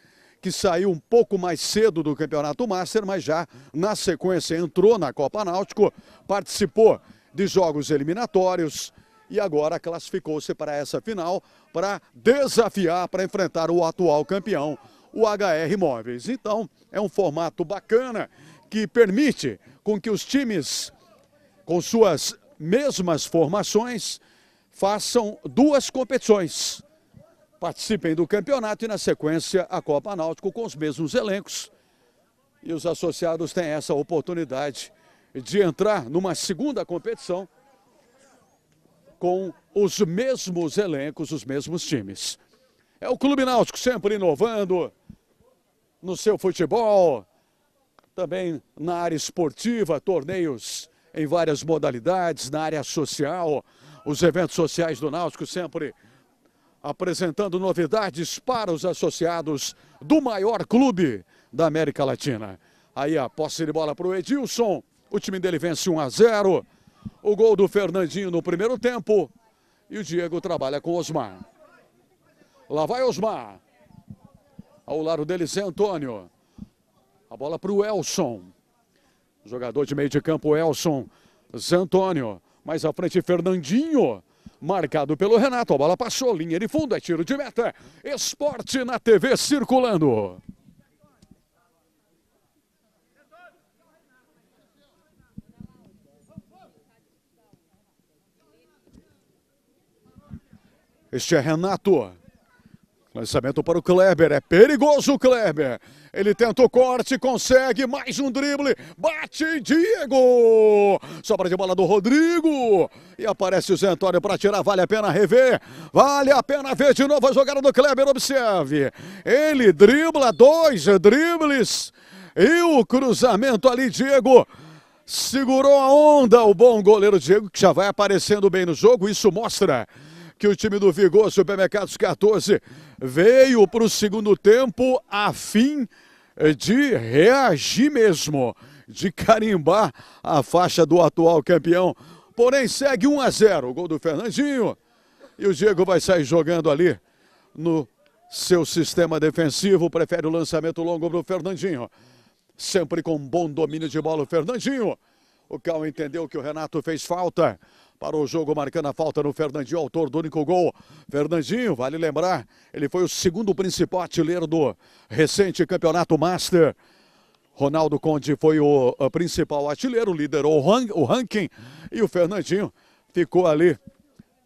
que saiu um pouco mais cedo do Campeonato Master, mas já na sequência entrou na Copa Náutico, participou de jogos eliminatórios e agora classificou-se para essa final para desafiar, para enfrentar o atual campeão, o HR Móveis. Então, é um formato bacana que permite com que os times com suas mesmas formações façam duas competições participem do campeonato e, na sequência, a Copa Náutico com os mesmos elencos. E os associados têm essa oportunidade de entrar numa segunda competição com os mesmos elencos, os mesmos times. É o Clube Náutico sempre inovando no seu futebol, também na área esportiva, torneios em várias modalidades, na área social, os eventos sociais do Náutico sempre inovando apresentando novidades para os associados do maior clube da América Latina. Aí a posse de bola para o Edilson. O time dele vence 1 a 0. O gol do Fernandinho no primeiro tempo. E o Diego trabalha com Osmar. Lá vai Osmar. Ao lado dele, Zé Antônio. A bola para o Elson. Jogador de meio de campo, Elson. Zé Antônio. Mais à frente, Fernandinho marcado pelo Renato. A bola passou, linha de fundo, é tiro de meta. Esporte na TV circulando. Este é Renato. Lançamento para o Kleber, é perigoso o Kleber. Ele tenta o corte, consegue mais um drible, bate Diego. Sobra de bola do Rodrigo. E aparece o Zé Antônio para tirar, vale a pena rever. Vale a pena ver de novo a jogada do Kleber, observe. Ele dribla dois dribles e o cruzamento ali, Diego. Segurou a onda o bom goleiro Diego, que já vai aparecendo bem no jogo, isso mostra que o time do Vigor Supermercados 14 veio para o segundo tempo a fim de reagir mesmo, de carimbar a faixa do atual campeão. Porém, segue 1 a 0 o gol do Fernandinho. E o Diego vai sair jogando ali no seu sistema defensivo. Prefere o lançamento longo para o Fernandinho. Sempre com bom domínio de bola o Fernandinho. O Cal entendeu que o Renato fez falta para o jogo, marcando a falta no Fernandinho, autor do único gol. Fernandinho, vale lembrar, ele foi o segundo principal artilheiro do recente campeonato Master. Ronaldo Conde foi o principal artilheiro, liderou o, ranking e o Fernandinho ficou ali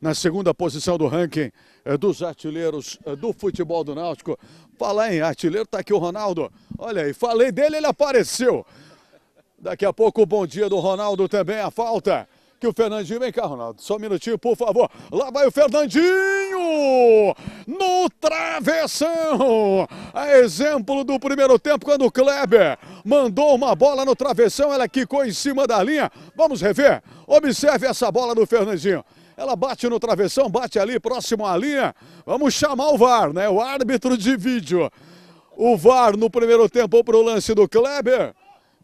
na segunda posição do ranking eh, dos artilheiros eh, do futebol do Náutico. Falar em artilheiro, tá aqui o Ronaldo. Olha aí, falei dele, ele apareceu. Daqui a pouco o bom dia do Ronaldo também, a falta que o Fernandinho. Vem cá, Ronaldo. Só um minutinho, por favor. Lá vai o Fernandinho! No travessão! A é exemplo do primeiro tempo, quando o Kleber mandou uma bola no travessão, ela quicou em cima da linha. Vamos rever. Observe essa bola do Fernandinho. Ela bate no travessão, bate ali próximo à linha. Vamos chamar o VAR, né? O árbitro de vídeo. O VAR no primeiro tempo para o lance do Kleber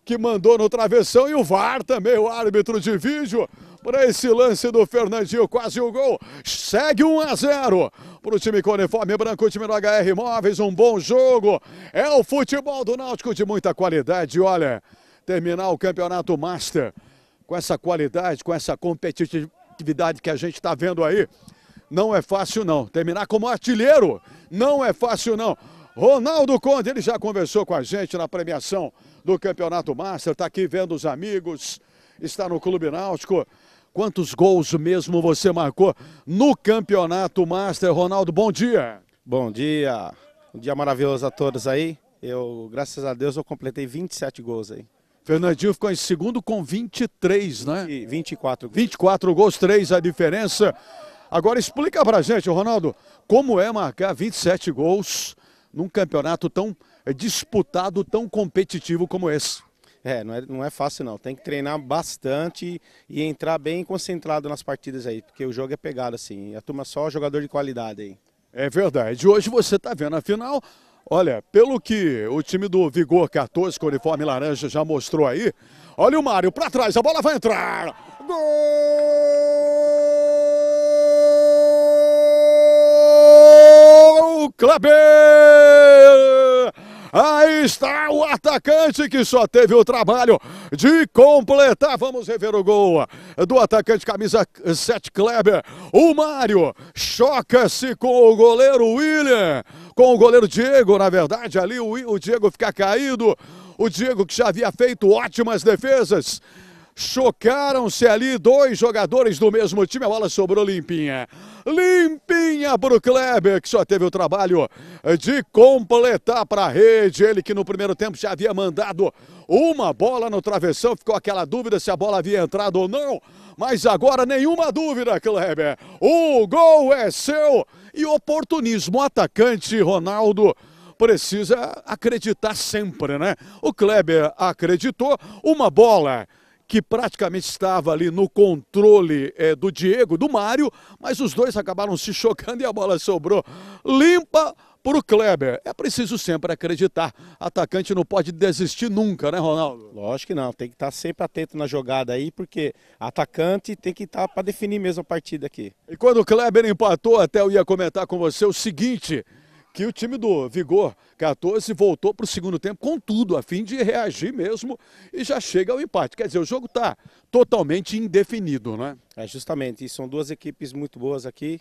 que mandou no travessão e o VAR também, o árbitro de vídeo para esse lance do Fernandinho, quase o gol. Segue 1 a 0 para o time com uniforme branco, o time do HR Imóveis. Um bom jogo. É o futebol do Náutico de muita qualidade. Olha, terminar o campeonato Master com essa qualidade, com essa competitividade que a gente está vendo aí, não é fácil não. Terminar como artilheiro não é fácil não. Ronaldo Conde, ele já conversou com a gente na premiação do Campeonato Master, está aqui vendo os amigos, está no Clube Náutico. Quantos gols mesmo você marcou no Campeonato Master? Ronaldo, bom dia. Bom dia. Um dia maravilhoso a todos aí. Eu, graças a Deus, eu completei 27 gols aí. Fernandinho ficou em segundo com 23, né? 20, 24 gols. 24 gols, 3 a diferença. Agora explica pra gente, Ronaldo, como é marcar 27 gols num campeonato tão é disputado, tão competitivo como esse. É, não é, não é fácil não. Tem que treinar bastante e entrar bem concentrado nas partidas aí, porque o jogo é pegado assim. A turma só jogador de qualidade aí. É verdade. Hoje você está vendo a final. Olha, pelo que o time do Vigor 14 com uniforme laranja já mostrou aí, olha o Mário para trás, a bola vai entrar. Gol! Kleber! Aí está o atacante que só teve o trabalho de completar. Vamos rever o gol do atacante camisa 7 Kleber. O Mário choca-se com o goleiro William, com o goleiro Diego, na verdade, ali o, Diego fica caído. O Diego que já havia feito ótimas defesas Chocaram-se ali dois jogadores do mesmo time, a bola sobrou limpinha. Limpinha para o Kleber, que só teve o trabalho de completar para a rede. Ele que no primeiro tempo já havia mandado uma bola no travessão, ficou aquela dúvida se a bola havia entrado ou não. Mas agora nenhuma dúvida, Kleber. O gol é seu e oportunismo. O atacante Ronaldo precisa acreditar sempre, né? O Kleber acreditou, uma bola que praticamente estava ali no controle é, do Diego, do Mário, mas os dois acabaram se chocando e a bola sobrou limpa para o Kleber. É preciso sempre acreditar. Atacante não pode desistir nunca, né, Ronaldo? Lógico que não. Tem que estar tá sempre atento na jogada aí, porque atacante tem que estar tá para definir mesmo a partida aqui. E quando o Kleber empatou, até eu ia comentar com você o seguinte que o time do Vigor 14 voltou para o segundo tempo com tudo, a fim de reagir mesmo e já chega ao empate. Quer dizer, o jogo está totalmente indefinido, né? É, justamente. E são duas equipes muito boas aqui,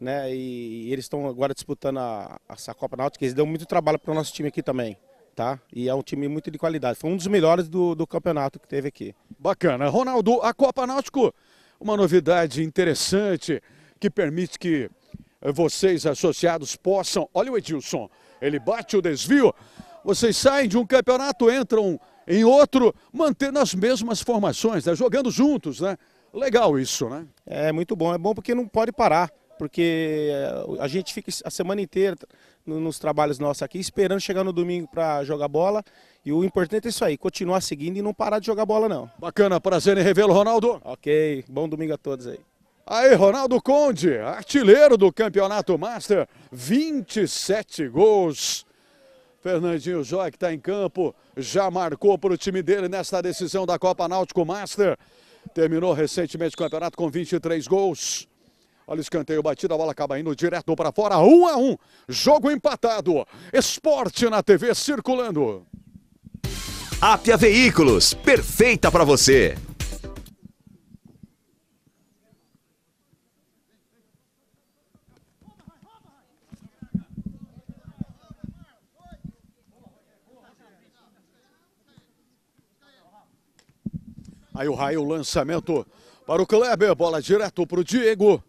né? E, e eles estão agora disputando a, essa Copa Náutica. Eles dão muito trabalho para o nosso time aqui também. Tá? E é um time muito de qualidade. Foi um dos melhores do, do campeonato que teve aqui. Bacana. Ronaldo, a Copa Náutico, uma novidade interessante que permite que vocês associados possam. Olha o Edilson, ele bate o desvio. Vocês saem de um campeonato, entram em outro, mantendo as mesmas formações, né? jogando juntos, né? Legal isso, né? É muito bom, é bom porque não pode parar, porque eh, a gente fica a semana inteira nos trabalhos nossos aqui, esperando chegar no domingo para jogar bola. E o importante é isso aí, continuar seguindo e não parar de jogar bola não. Bacana, prazer em revê-lo, Ronaldo. Ok, bom domingo a todos aí. Aí, Ronaldo Conde, artilheiro do Campeonato Master, 27 gols. Fernandinho Joy, que está em campo, já marcou para o time dele nesta decisão da Copa Náutico Master. Terminou recentemente o campeonato com 23 gols. Olha o escanteio batido, a bola acaba indo direto para fora, 1 um a 1 um. Jogo empatado. Esporte na TV circulando. Apia Veículos, perfeita para você. Aí o raio, o lançamento para o Kleber. Bola direto para o Diego.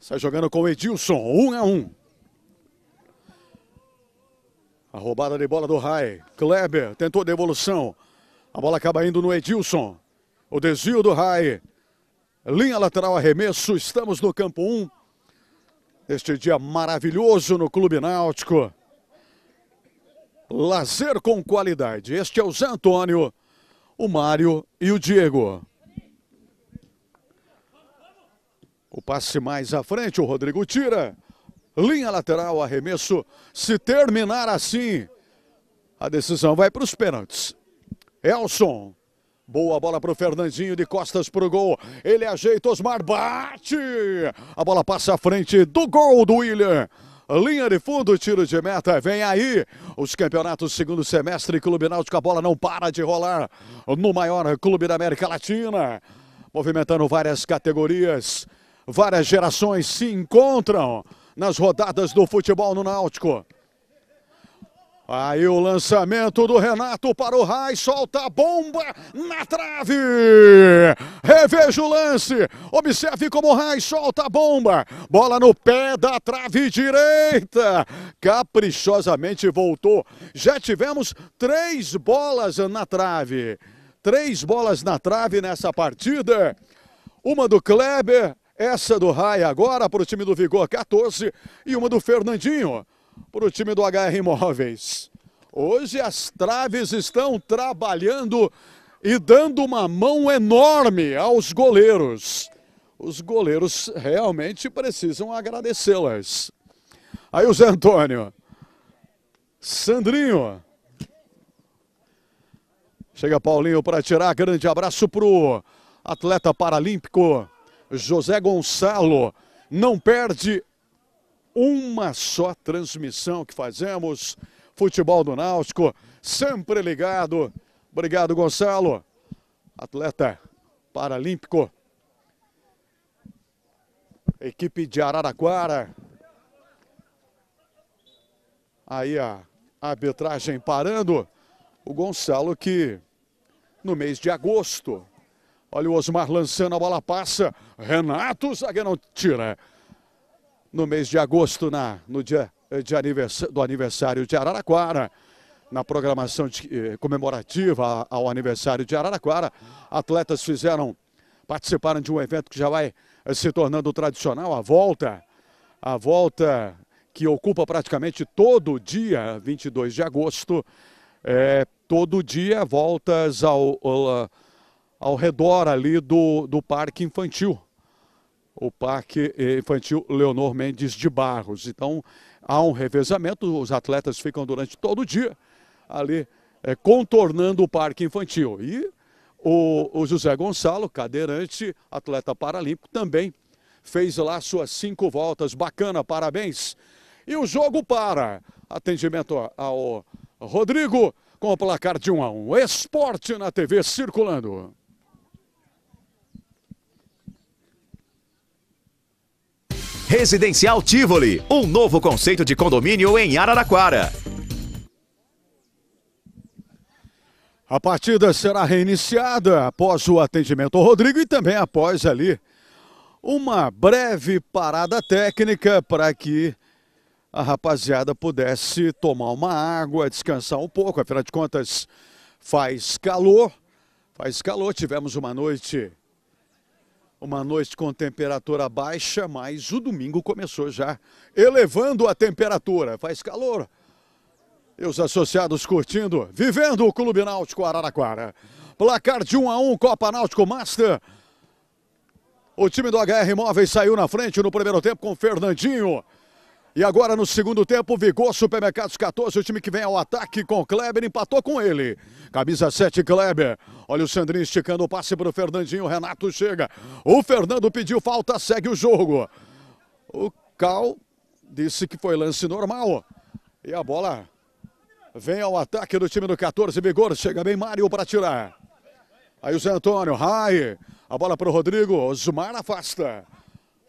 Sai jogando com o Edilson. Um a um. A roubada de bola do Rai. Kleber tentou devolução. A bola acaba indo no Edilson. O desvio do Rai. Linha lateral, arremesso. Estamos no campo 1. Um. Este dia maravilhoso no Clube Náutico. Lazer com qualidade. Este é o Zé Antônio o Mário e o Diego. O passe mais à frente, o Rodrigo tira. Linha lateral, arremesso. Se terminar assim, a decisão vai para os pênaltis. Elson. Boa bola para o Fernandinho, de costas para o gol. Ele ajeita, Osmar bate. A bola passa à frente do gol do William linha de fundo, tiro de meta, vem aí. Os campeonatos segundo semestre, Clube Náutico, a bola não para de rolar no maior clube da América Latina. Movimentando várias categorias, várias gerações se encontram nas rodadas do futebol no Náutico. Aí o lançamento do Renato para o Rai, solta a bomba na trave. Reveja o lance, observe como o Rai solta a bomba. Bola no pé da trave direita. Caprichosamente voltou. Já tivemos três bolas na trave. Três bolas na trave nessa partida. Uma do Kleber, essa do Rai agora para o time do Vigor 14 e uma do Fernandinho para o time do HR Imóveis. Hoje as traves estão trabalhando e dando uma mão enorme aos goleiros. Os goleiros realmente precisam agradecê-las. Aí o Zé Antônio. Sandrinho. Chega Paulinho para tirar. Grande abraço para o atleta paralímpico José Gonçalo. Não perde uma só transmissão que fazemos. Futebol do Náutico, sempre ligado. Obrigado, Gonçalo. Atleta paralímpico. Equipe de Araraquara. Aí a arbitragem parando. O Gonçalo que no mês de agosto. Olha o Osmar lançando a bola, passa. Renato, zagueiro não tira no mês de agosto, na, no dia eh, de anivers do aniversário de Araraquara. Na programação de, eh, comemorativa ao aniversário de Araraquara, atletas fizeram, participaram de um evento que já vai eh, se tornando tradicional, a volta, a volta que ocupa praticamente todo dia, 22 de agosto, é todo dia voltas ao, ao, eh, ao redor ali do, do parque infantil, o Parque eh, Infantil Leonor Mendes de Barros. Então, há um revezamento, os atletas ficam durante todo o dia ali é, contornando o Parque Infantil. E o, o José Gonçalo, cadeirante, atleta paralímpico, também fez lá suas cinco voltas. Bacana, parabéns. E o jogo para. Atendimento ao Rodrigo com o placar de 1 a 1. Esporte na TV circulando. Residencial Tivoli, um novo conceito de condomínio em Araraquara. A partida será reiniciada após o atendimento ao Rodrigo e também após ali uma breve parada técnica para que a rapaziada pudesse tomar uma água, descansar um pouco. Afinal de contas, faz calor, faz calor. Tivemos uma noite uma noite com temperatura baixa, mas o domingo começou já elevando a temperatura. Faz calor. E os associados curtindo, vivendo o Clube Náutico Araraquara. Placar de 1 a 1 Copa Náutico Master. O time do HR Imóveis saiu na frente no primeiro tempo com Fernandinho. E agora no segundo tempo, Vigor Supermercados 14, o time que vem ao ataque com Kleber, empatou com ele. Camisa 7, Kleber. Olha o Sandrinho esticando o passe para o Fernandinho. O Renato chega. O Fernando pediu falta, segue o jogo. O Cal disse que foi lance normal. E a bola vem ao ataque do time do 14. Vigor chega bem Mário para tirar. Aí o Zé Antônio, Rai. A bola para o Rodrigo. Osmar afasta.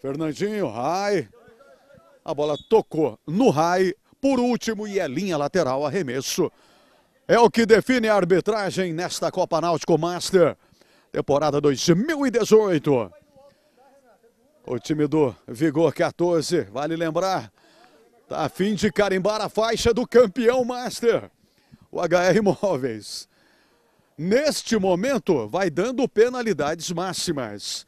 Fernandinho, Rai. A bola tocou no Rai. Por último, e é linha lateral, arremesso é o que define a arbitragem nesta Copa Náutico Master, temporada 2018. O time do Vigor 14, vale lembrar, tá a fim de carimbar a faixa do campeão Master, o HR Imóveis. Neste momento, vai dando penalidades máximas.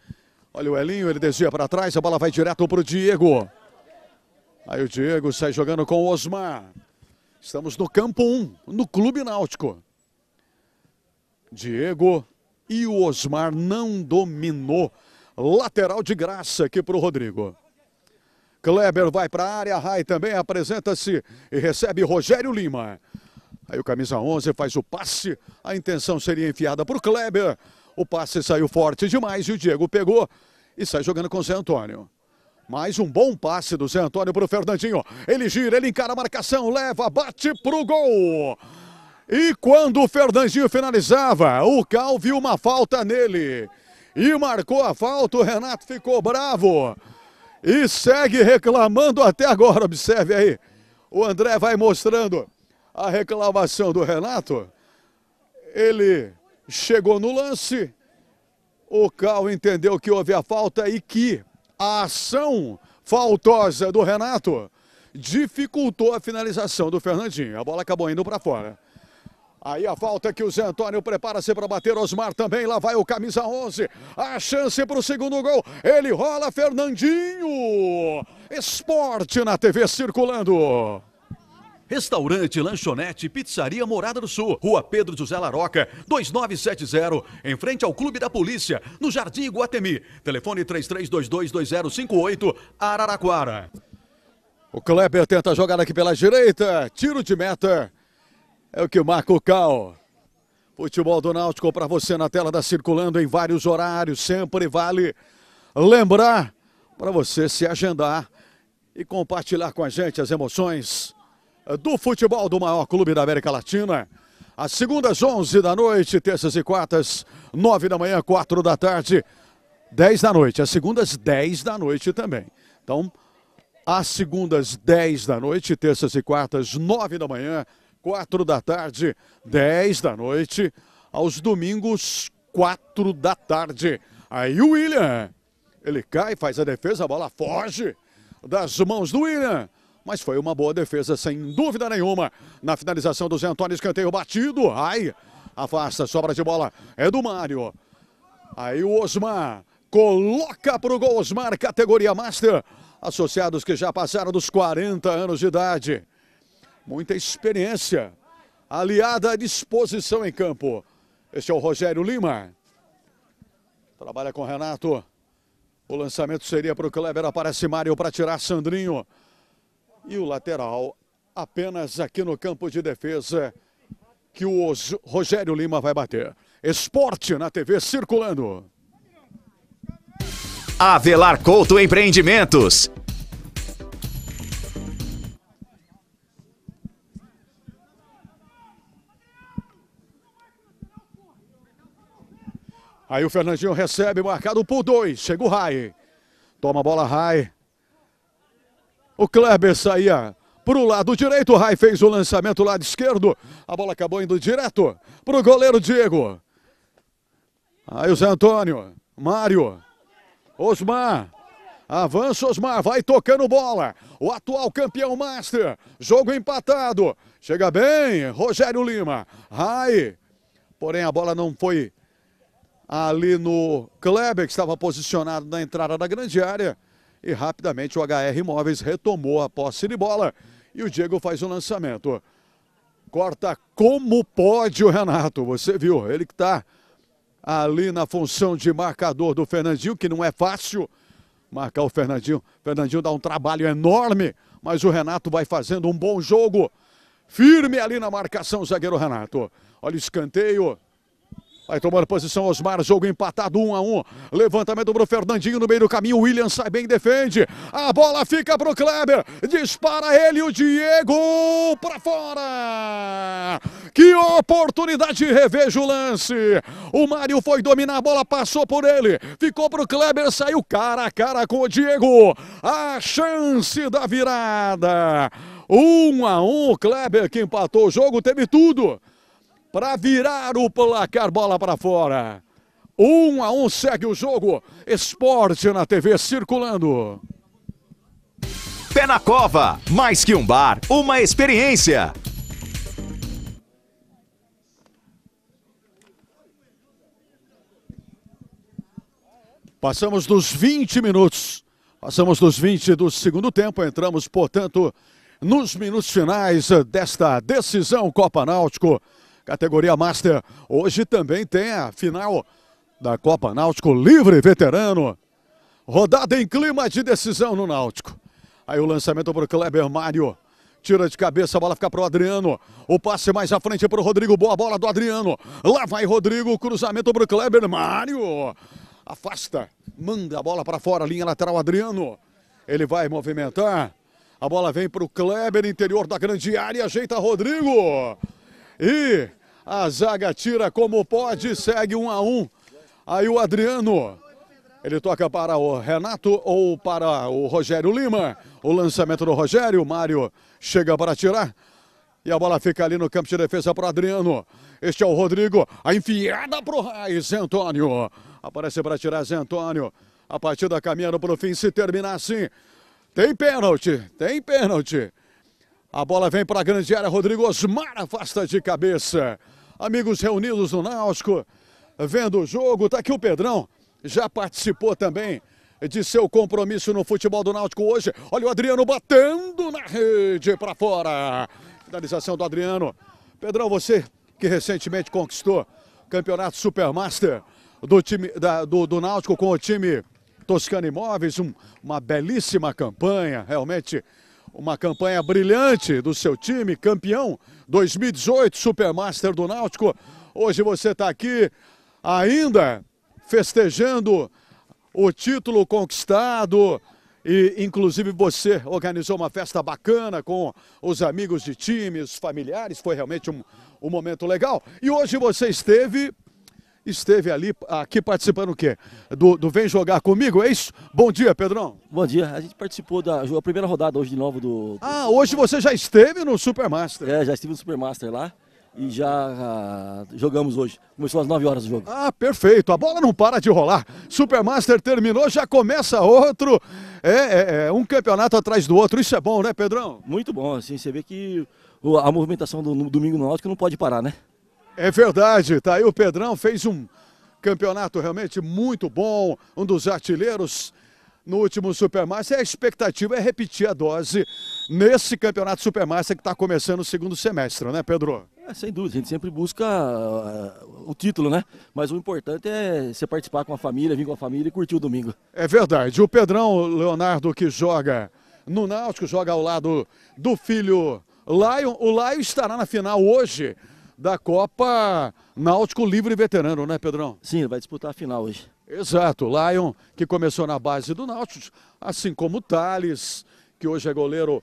Olha o Elinho, ele desvia para trás, a bola vai direto para o Diego. Aí o Diego sai jogando com o Osmar. Estamos no campo 1, no Clube Náutico. Diego e o Osmar não dominou. Lateral de graça aqui para o Rodrigo. Kleber vai para a área, Rai também apresenta-se e recebe Rogério Lima. Aí o camisa 11 faz o passe, a intenção seria enfiada para o Kleber. O passe saiu forte demais e o Diego pegou e sai jogando com o Zé Antônio. Mais um bom passe do Zé Antônio para o Fernandinho. Ele gira, ele encara a marcação, leva, bate pro gol. E quando o Fernandinho finalizava, o Cal viu uma falta nele. E marcou a falta, o Renato ficou bravo. E segue reclamando até agora, observe aí. O André vai mostrando a reclamação do Renato. Ele chegou no lance. O Cal entendeu que houve a falta e que a ação faltosa do Renato dificultou a finalização do Fernandinho. A bola acabou indo para fora. Aí a falta que o Zé Antônio prepara-se para bater. Osmar também. Lá vai o camisa 11. A chance para o segundo gol. Ele rola Fernandinho. Esporte na TV circulando. Restaurante, lanchonete, pizzaria Morada do Sul, Rua Pedro José Laroca, 2970, em frente ao Clube da Polícia, no Jardim Guatemi. Telefone 33222058, Araraquara. O Kleber tenta a jogada aqui pela direita, tiro de meta. É o que marca o Cal. Futebol do Náutico para você na tela da tá Circulando em vários horários, sempre vale lembrar para você se agendar e compartilhar com a gente as emoções do futebol do maior clube da América Latina. As segundas, 11 da noite, terças e quartas, 9 da manhã, 4 da tarde, 10 da noite. As segundas, 10 da noite também. Então, as segundas, 10 da noite, terças e quartas, 9 da manhã, 4 da tarde, 10 da noite. Aos domingos, 4 da tarde. Aí o William, ele cai, faz a defesa, a bola foge das mãos do William mas foi uma boa defesa, sem dúvida nenhuma. Na finalização do Zé Antônio, escanteio batido. Ai, afasta, sobra de bola. É do Mário. Aí o Osmar coloca para o gol Osmar, categoria Master. Associados que já passaram dos 40 anos de idade. Muita experiência. Aliada à disposição em campo. esse é o Rogério Lima. Trabalha com o Renato. O lançamento seria para o Kleber. Aparece Mário para tirar Sandrinho e o lateral apenas aqui no campo de defesa que o Rogério Lima vai bater. Esporte na TV circulando. Avelar Couto Empreendimentos. Aí o Fernandinho recebe, marcado por dois. Chega o Rai. Toma a bola, Rai. O Kleber saía para o lado direito, o Rai fez o lançamento lado esquerdo. A bola acabou indo direto para o goleiro Diego. Aí o Zé Antônio, Mário, Osmar. Avança Osmar, vai tocando bola. O atual campeão Master. Jogo empatado. Chega bem, Rogério Lima. Rai. Porém a bola não foi ali no Kleber, que estava posicionado na entrada da grande área e rapidamente o HR Imóveis retomou a posse de bola e o Diego faz o um lançamento. Corta como pode o Renato, você viu, ele que está ali na função de marcador do Fernandinho, que não é fácil marcar o Fernandinho. Fernandinho dá um trabalho enorme, mas o Renato vai fazendo um bom jogo. Firme ali na marcação, zagueiro Renato. Olha o escanteio, Vai tomando posição Osmar, jogo empatado, 1 um a 1 um. Levantamento pro Fernandinho no meio do caminho. William sai bem, defende. A bola fica pro Kleber. Dispara ele o Diego para fora. Que oportunidade, reveja o lance. O Mário foi dominar a bola, passou por ele. Ficou pro Kleber, saiu cara a cara com o Diego. A chance da virada. 1 um a 1, um, Kleber que empatou o jogo, teve tudo para virar o placar, bola para fora. Um a um segue o jogo. Esporte na TV circulando. Pé na Cova, mais que um bar, uma experiência. Passamos dos 20 minutos. Passamos dos 20 do segundo tempo. Entramos, portanto, nos minutos finais desta decisão Copa Náutico categoria Master. Hoje também tem a final da Copa Náutico Livre Veterano. Rodada em clima de decisão no Náutico. Aí o lançamento para o Kleber Mário. Tira de cabeça, a bola fica para o Adriano. O passe mais à frente para o Rodrigo. Boa bola do Adriano. Lá vai Rodrigo. Cruzamento para o Kleber Mário. Afasta. Manda a bola para fora. Linha lateral, Adriano. Ele vai movimentar. A bola vem para o Kleber, interior da grande área. Ajeita Rodrigo. E a zaga tira como pode, segue um a um. Aí o Adriano, ele toca para o Renato ou para o Rogério Lima. O lançamento do Rogério, Mário chega para tirar. E a bola fica ali no campo de defesa para o Adriano. Este é o Rodrigo. A enfiada para o Raiz, Zé Antônio. Aparece para tirar Zé Antônio. A partida caminhando para o fim. Se terminar assim, tem pênalti. Tem pênalti. A bola vem para a grande área, Rodrigo Osmar afasta de cabeça. Amigos reunidos no Náutico, vendo o jogo, tá aqui o Pedrão, já participou também de seu compromisso no futebol do Náutico hoje. Olha o Adriano batendo na rede para fora. Finalização do Adriano. Pedrão, você que recentemente conquistou o campeonato Supermaster do time da, do, do Náutico com o time Toscano Imóveis, um, uma belíssima campanha, realmente uma campanha brilhante do seu time, campeão 2018, Supermaster do Náutico. Hoje você está aqui ainda festejando o título conquistado. E, inclusive, você organizou uma festa bacana com os amigos de time, os familiares. Foi realmente um, um momento legal. E hoje você esteve esteve ali, aqui participando o quê? Do, do Vem Jogar Comigo, é isso? Bom dia, Pedrão. Bom dia, a gente participou da primeira rodada hoje de novo do... do... Ah, hoje você já esteve no Supermaster. É, já estive no Supermaster lá e já ah, jogamos hoje. Começou às 9 horas o jogo. Ah, perfeito. A bola não para de rolar. Supermaster terminou, já começa outro. É, é, é, um campeonato atrás do outro. Isso é bom, né, Pedrão? Muito bom. Assim, você vê que a movimentação do domingo no Náutico não pode parar, né? É verdade, tá aí o Pedrão, fez um campeonato realmente muito bom, um dos artilheiros no último Supermaster. É a expectativa é repetir a dose nesse campeonato Supermaster que está começando o segundo semestre, né, Pedro? É, sem dúvida, a gente sempre busca uh, o título, né? Mas o importante é você participar com a família, vir com a família e curtir o domingo. É verdade. O Pedrão Leonardo que joga no Náutico, joga ao lado do filho Lion. O Lion estará na final hoje da Copa Náutico Livre Veterano, né, Pedrão? Sim, vai disputar a final hoje. Exato, Lion, que começou na base do Náutico, assim como o Thales, que hoje é goleiro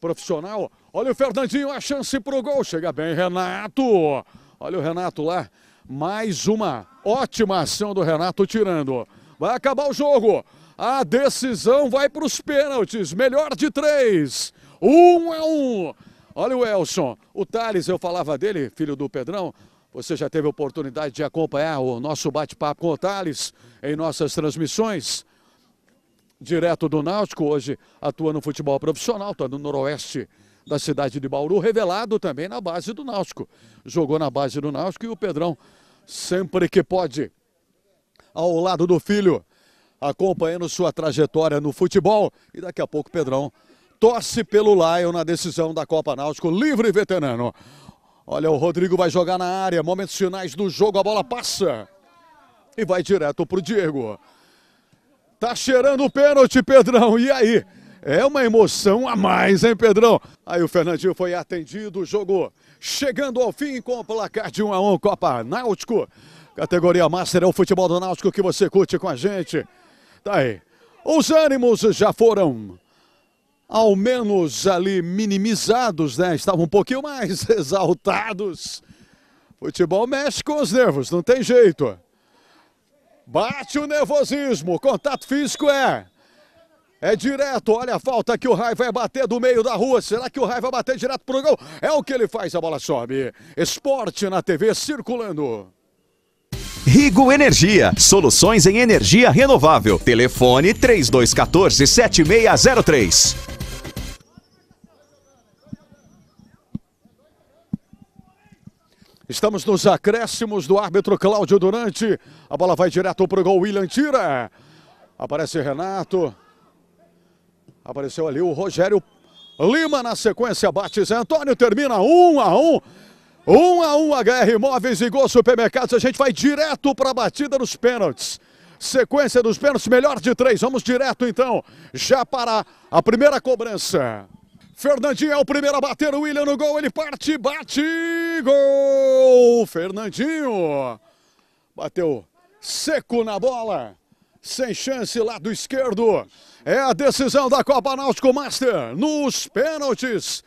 profissional. Olha o Fernandinho, a chance pro gol. Chega bem, Renato. Olha o Renato lá. Mais uma ótima ação do Renato tirando. Vai acabar o jogo. A decisão vai para os pênaltis. Melhor de três. Um a um. Olha o Elson. O Thales, eu falava dele, filho do Pedrão. Você já teve oportunidade de acompanhar o nosso bate-papo com o Thales em nossas transmissões. Direto do Náutico, hoje atua no futebol profissional, está no noroeste da cidade de Bauru, revelado também na base do Náutico. Jogou na base do Náutico e o Pedrão, sempre que pode, ao lado do filho, acompanhando sua trajetória no futebol. E daqui a pouco o Pedrão torce pelo Lion na decisão da Copa Náutico, livre veterano. Olha, o Rodrigo vai jogar na área, momentos finais do jogo, a bola passa e vai direto pro Diego. Tá cheirando o pênalti, Pedrão, e aí? É uma emoção a mais, hein, Pedrão? Aí o Fernandinho foi atendido, o jogo chegando ao fim com o placar de 1 a 1 Copa Náutico. Categoria Master é o futebol do Náutico que você curte com a gente. Tá aí. Os ânimos já foram ao menos ali minimizados, né? Estavam um pouquinho mais exaltados. Futebol mexe com os nervos, não tem jeito. Bate o nervosismo, contato físico é. É direto, olha a falta que o Rai vai bater do meio da rua. Será que o Rai vai bater direto pro gol? É o que ele faz, a bola sobe. Esporte na TV circulando. Rigo Energia, soluções em energia renovável. Telefone 3214 7603. Estamos nos acréscimos do árbitro Cláudio Durante. A bola vai direto para o gol. William tira. Aparece Renato. Apareceu ali o Rogério Lima na sequência. Bate Zé Antônio. Termina 1 um a 1 um. 1 um a 1 um, HR Imóveis e Gol Supermercados. A gente vai direto para a batida dos pênaltis. Sequência dos pênaltis, melhor de três. Vamos direto então, já para a primeira cobrança. Fernandinho é o primeiro a bater, o William no gol, ele parte, bate, gol! Fernandinho bateu seco na bola, sem chance lá do esquerdo. É a decisão da Copa Náutico Master nos pênaltis.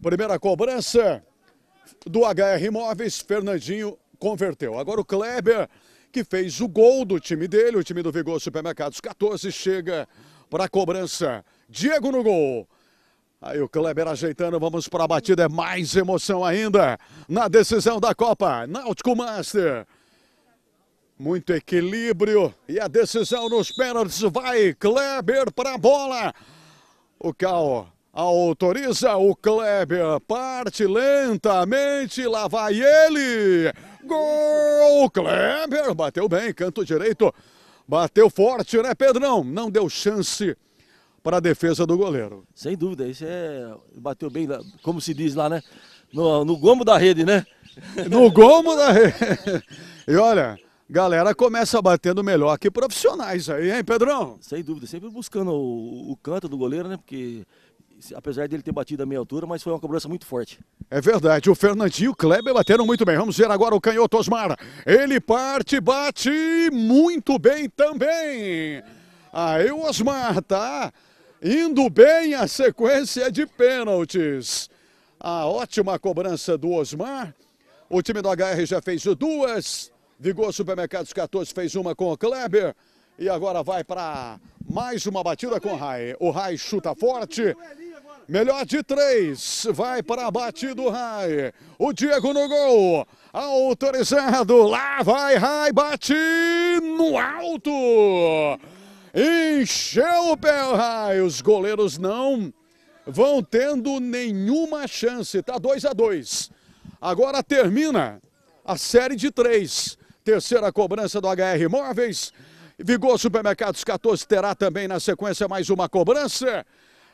Primeira cobrança do HR Imóveis, Fernandinho converteu. Agora o Kleber, que fez o gol do time dele, o time do Vigor Supermercados 14, chega para a cobrança. Diego no gol. Aí o Kleber ajeitando, vamos para a batida, é mais emoção ainda na decisão da Copa. Náutico Master. Muito equilíbrio e a decisão nos pênaltis vai Kleber para a bola. O Cal autoriza o Kleber, parte lentamente, lá vai ele. Gol! Kleber bateu bem, canto direito. Bateu forte, né, Pedrão? Não deu chance para a defesa do goleiro. Sem dúvida, isso é. Bateu bem, como se diz lá, né? No, no gomo da rede, né? No gomo da rede. E olha, galera começa batendo melhor que profissionais aí, hein, Pedrão? Sem dúvida, sempre buscando o, o canto do goleiro, né? Porque apesar dele ter batido a meia altura, mas foi uma cobrança muito forte. É verdade, o Fernandinho e o Kleber bateram muito bem. Vamos ver agora o canhoto Osmar. Ele parte, bate muito bem também. Aí o Osmar tá Indo bem a sequência de pênaltis. A ótima cobrança do Osmar. O time do HR já fez duas. Vigor Supermercados 14 fez uma com o Kleber. E agora vai para mais uma batida com o Rai. O Rai chuta forte. Melhor de três. Vai para a batida do Rai. O Diego no gol. Autorizado. Lá vai Rai. Bate no alto. Encheu o pé, ah, os goleiros não vão tendo nenhuma chance. Tá 2 a 2. Agora termina a série de três. Terceira cobrança do HR Imóveis. Vigor Supermercados 14 terá também na sequência mais uma cobrança.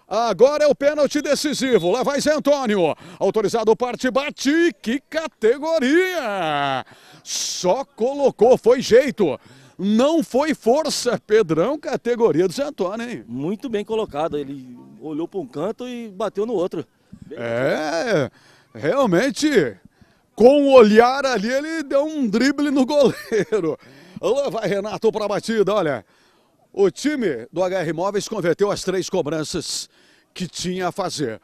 Agora é o pênalti decisivo. Lá vai Zé Antônio. Autorizado parte bate. Que categoria! Só colocou, foi jeito. Não foi força, Pedrão, categoria do Zé Antônio, hein? Muito bem colocado. Ele olhou para um canto e bateu no outro. Bem é, realmente, com o olhar ali, ele deu um drible no goleiro. Lá vai Renato para a batida, olha. O time do HR Imóveis converteu as três cobranças que tinha a fazer.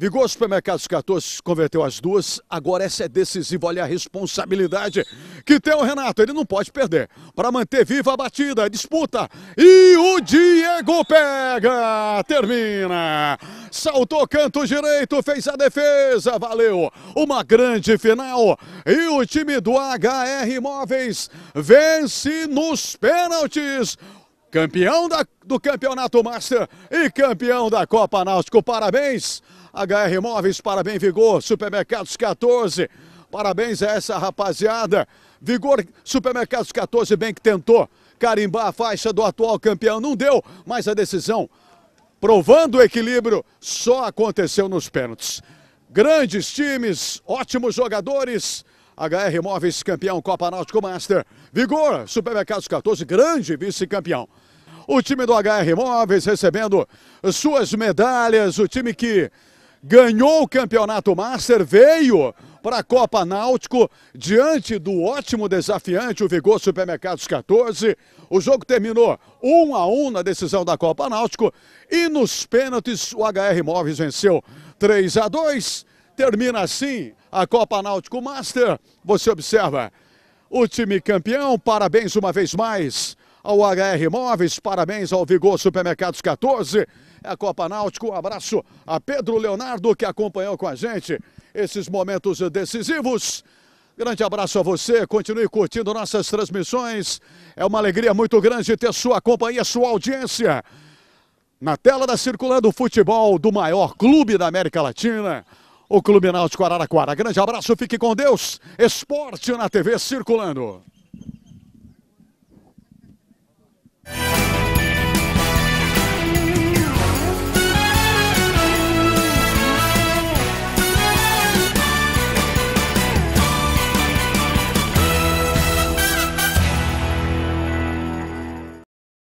Vigor Supermercados 14 converteu as duas, agora essa é decisiva, olha a responsabilidade que tem o Renato, ele não pode perder. Para manter viva a batida, disputa, e o Diego pega, termina. Saltou canto direito, fez a defesa, valeu. Uma grande final e o time do HR Imóveis vence nos pênaltis campeão da, do Campeonato Master e campeão da Copa Náutico. Parabéns HR Móveis parabéns Vigor, Supermercados 14, parabéns a essa rapaziada. Vigor, Supermercados 14, bem que tentou carimbar a faixa do atual campeão, não deu, mas a decisão, provando o equilíbrio, só aconteceu nos pênaltis. Grandes times, ótimos jogadores, HR Móveis campeão Copa Náutico Master, Vigor, Supermercados 14, grande vice-campeão o time do HR Móveis recebendo suas medalhas, o time que ganhou o campeonato Master, veio para a Copa Náutico, diante do ótimo desafiante, o Vigor Supermercados 14. O jogo terminou 1 a 1 na decisão da Copa Náutico e nos pênaltis o HR Móveis venceu 3 a 2. Termina assim a Copa Náutico Master. Você observa o time campeão. Parabéns uma vez mais ao HR Móveis, parabéns ao Vigor Supermercados 14 é a Copa Náutico. Um abraço a Pedro Leonardo que acompanhou com a gente esses momentos decisivos. Grande abraço a você, continue curtindo nossas transmissões. É uma alegria muito grande ter sua companhia, sua audiência. Na tela da Circulando Futebol do maior clube da América Latina, o Clube Náutico Araraquara. Grande abraço, fique com Deus. Esporte na TV Circulando.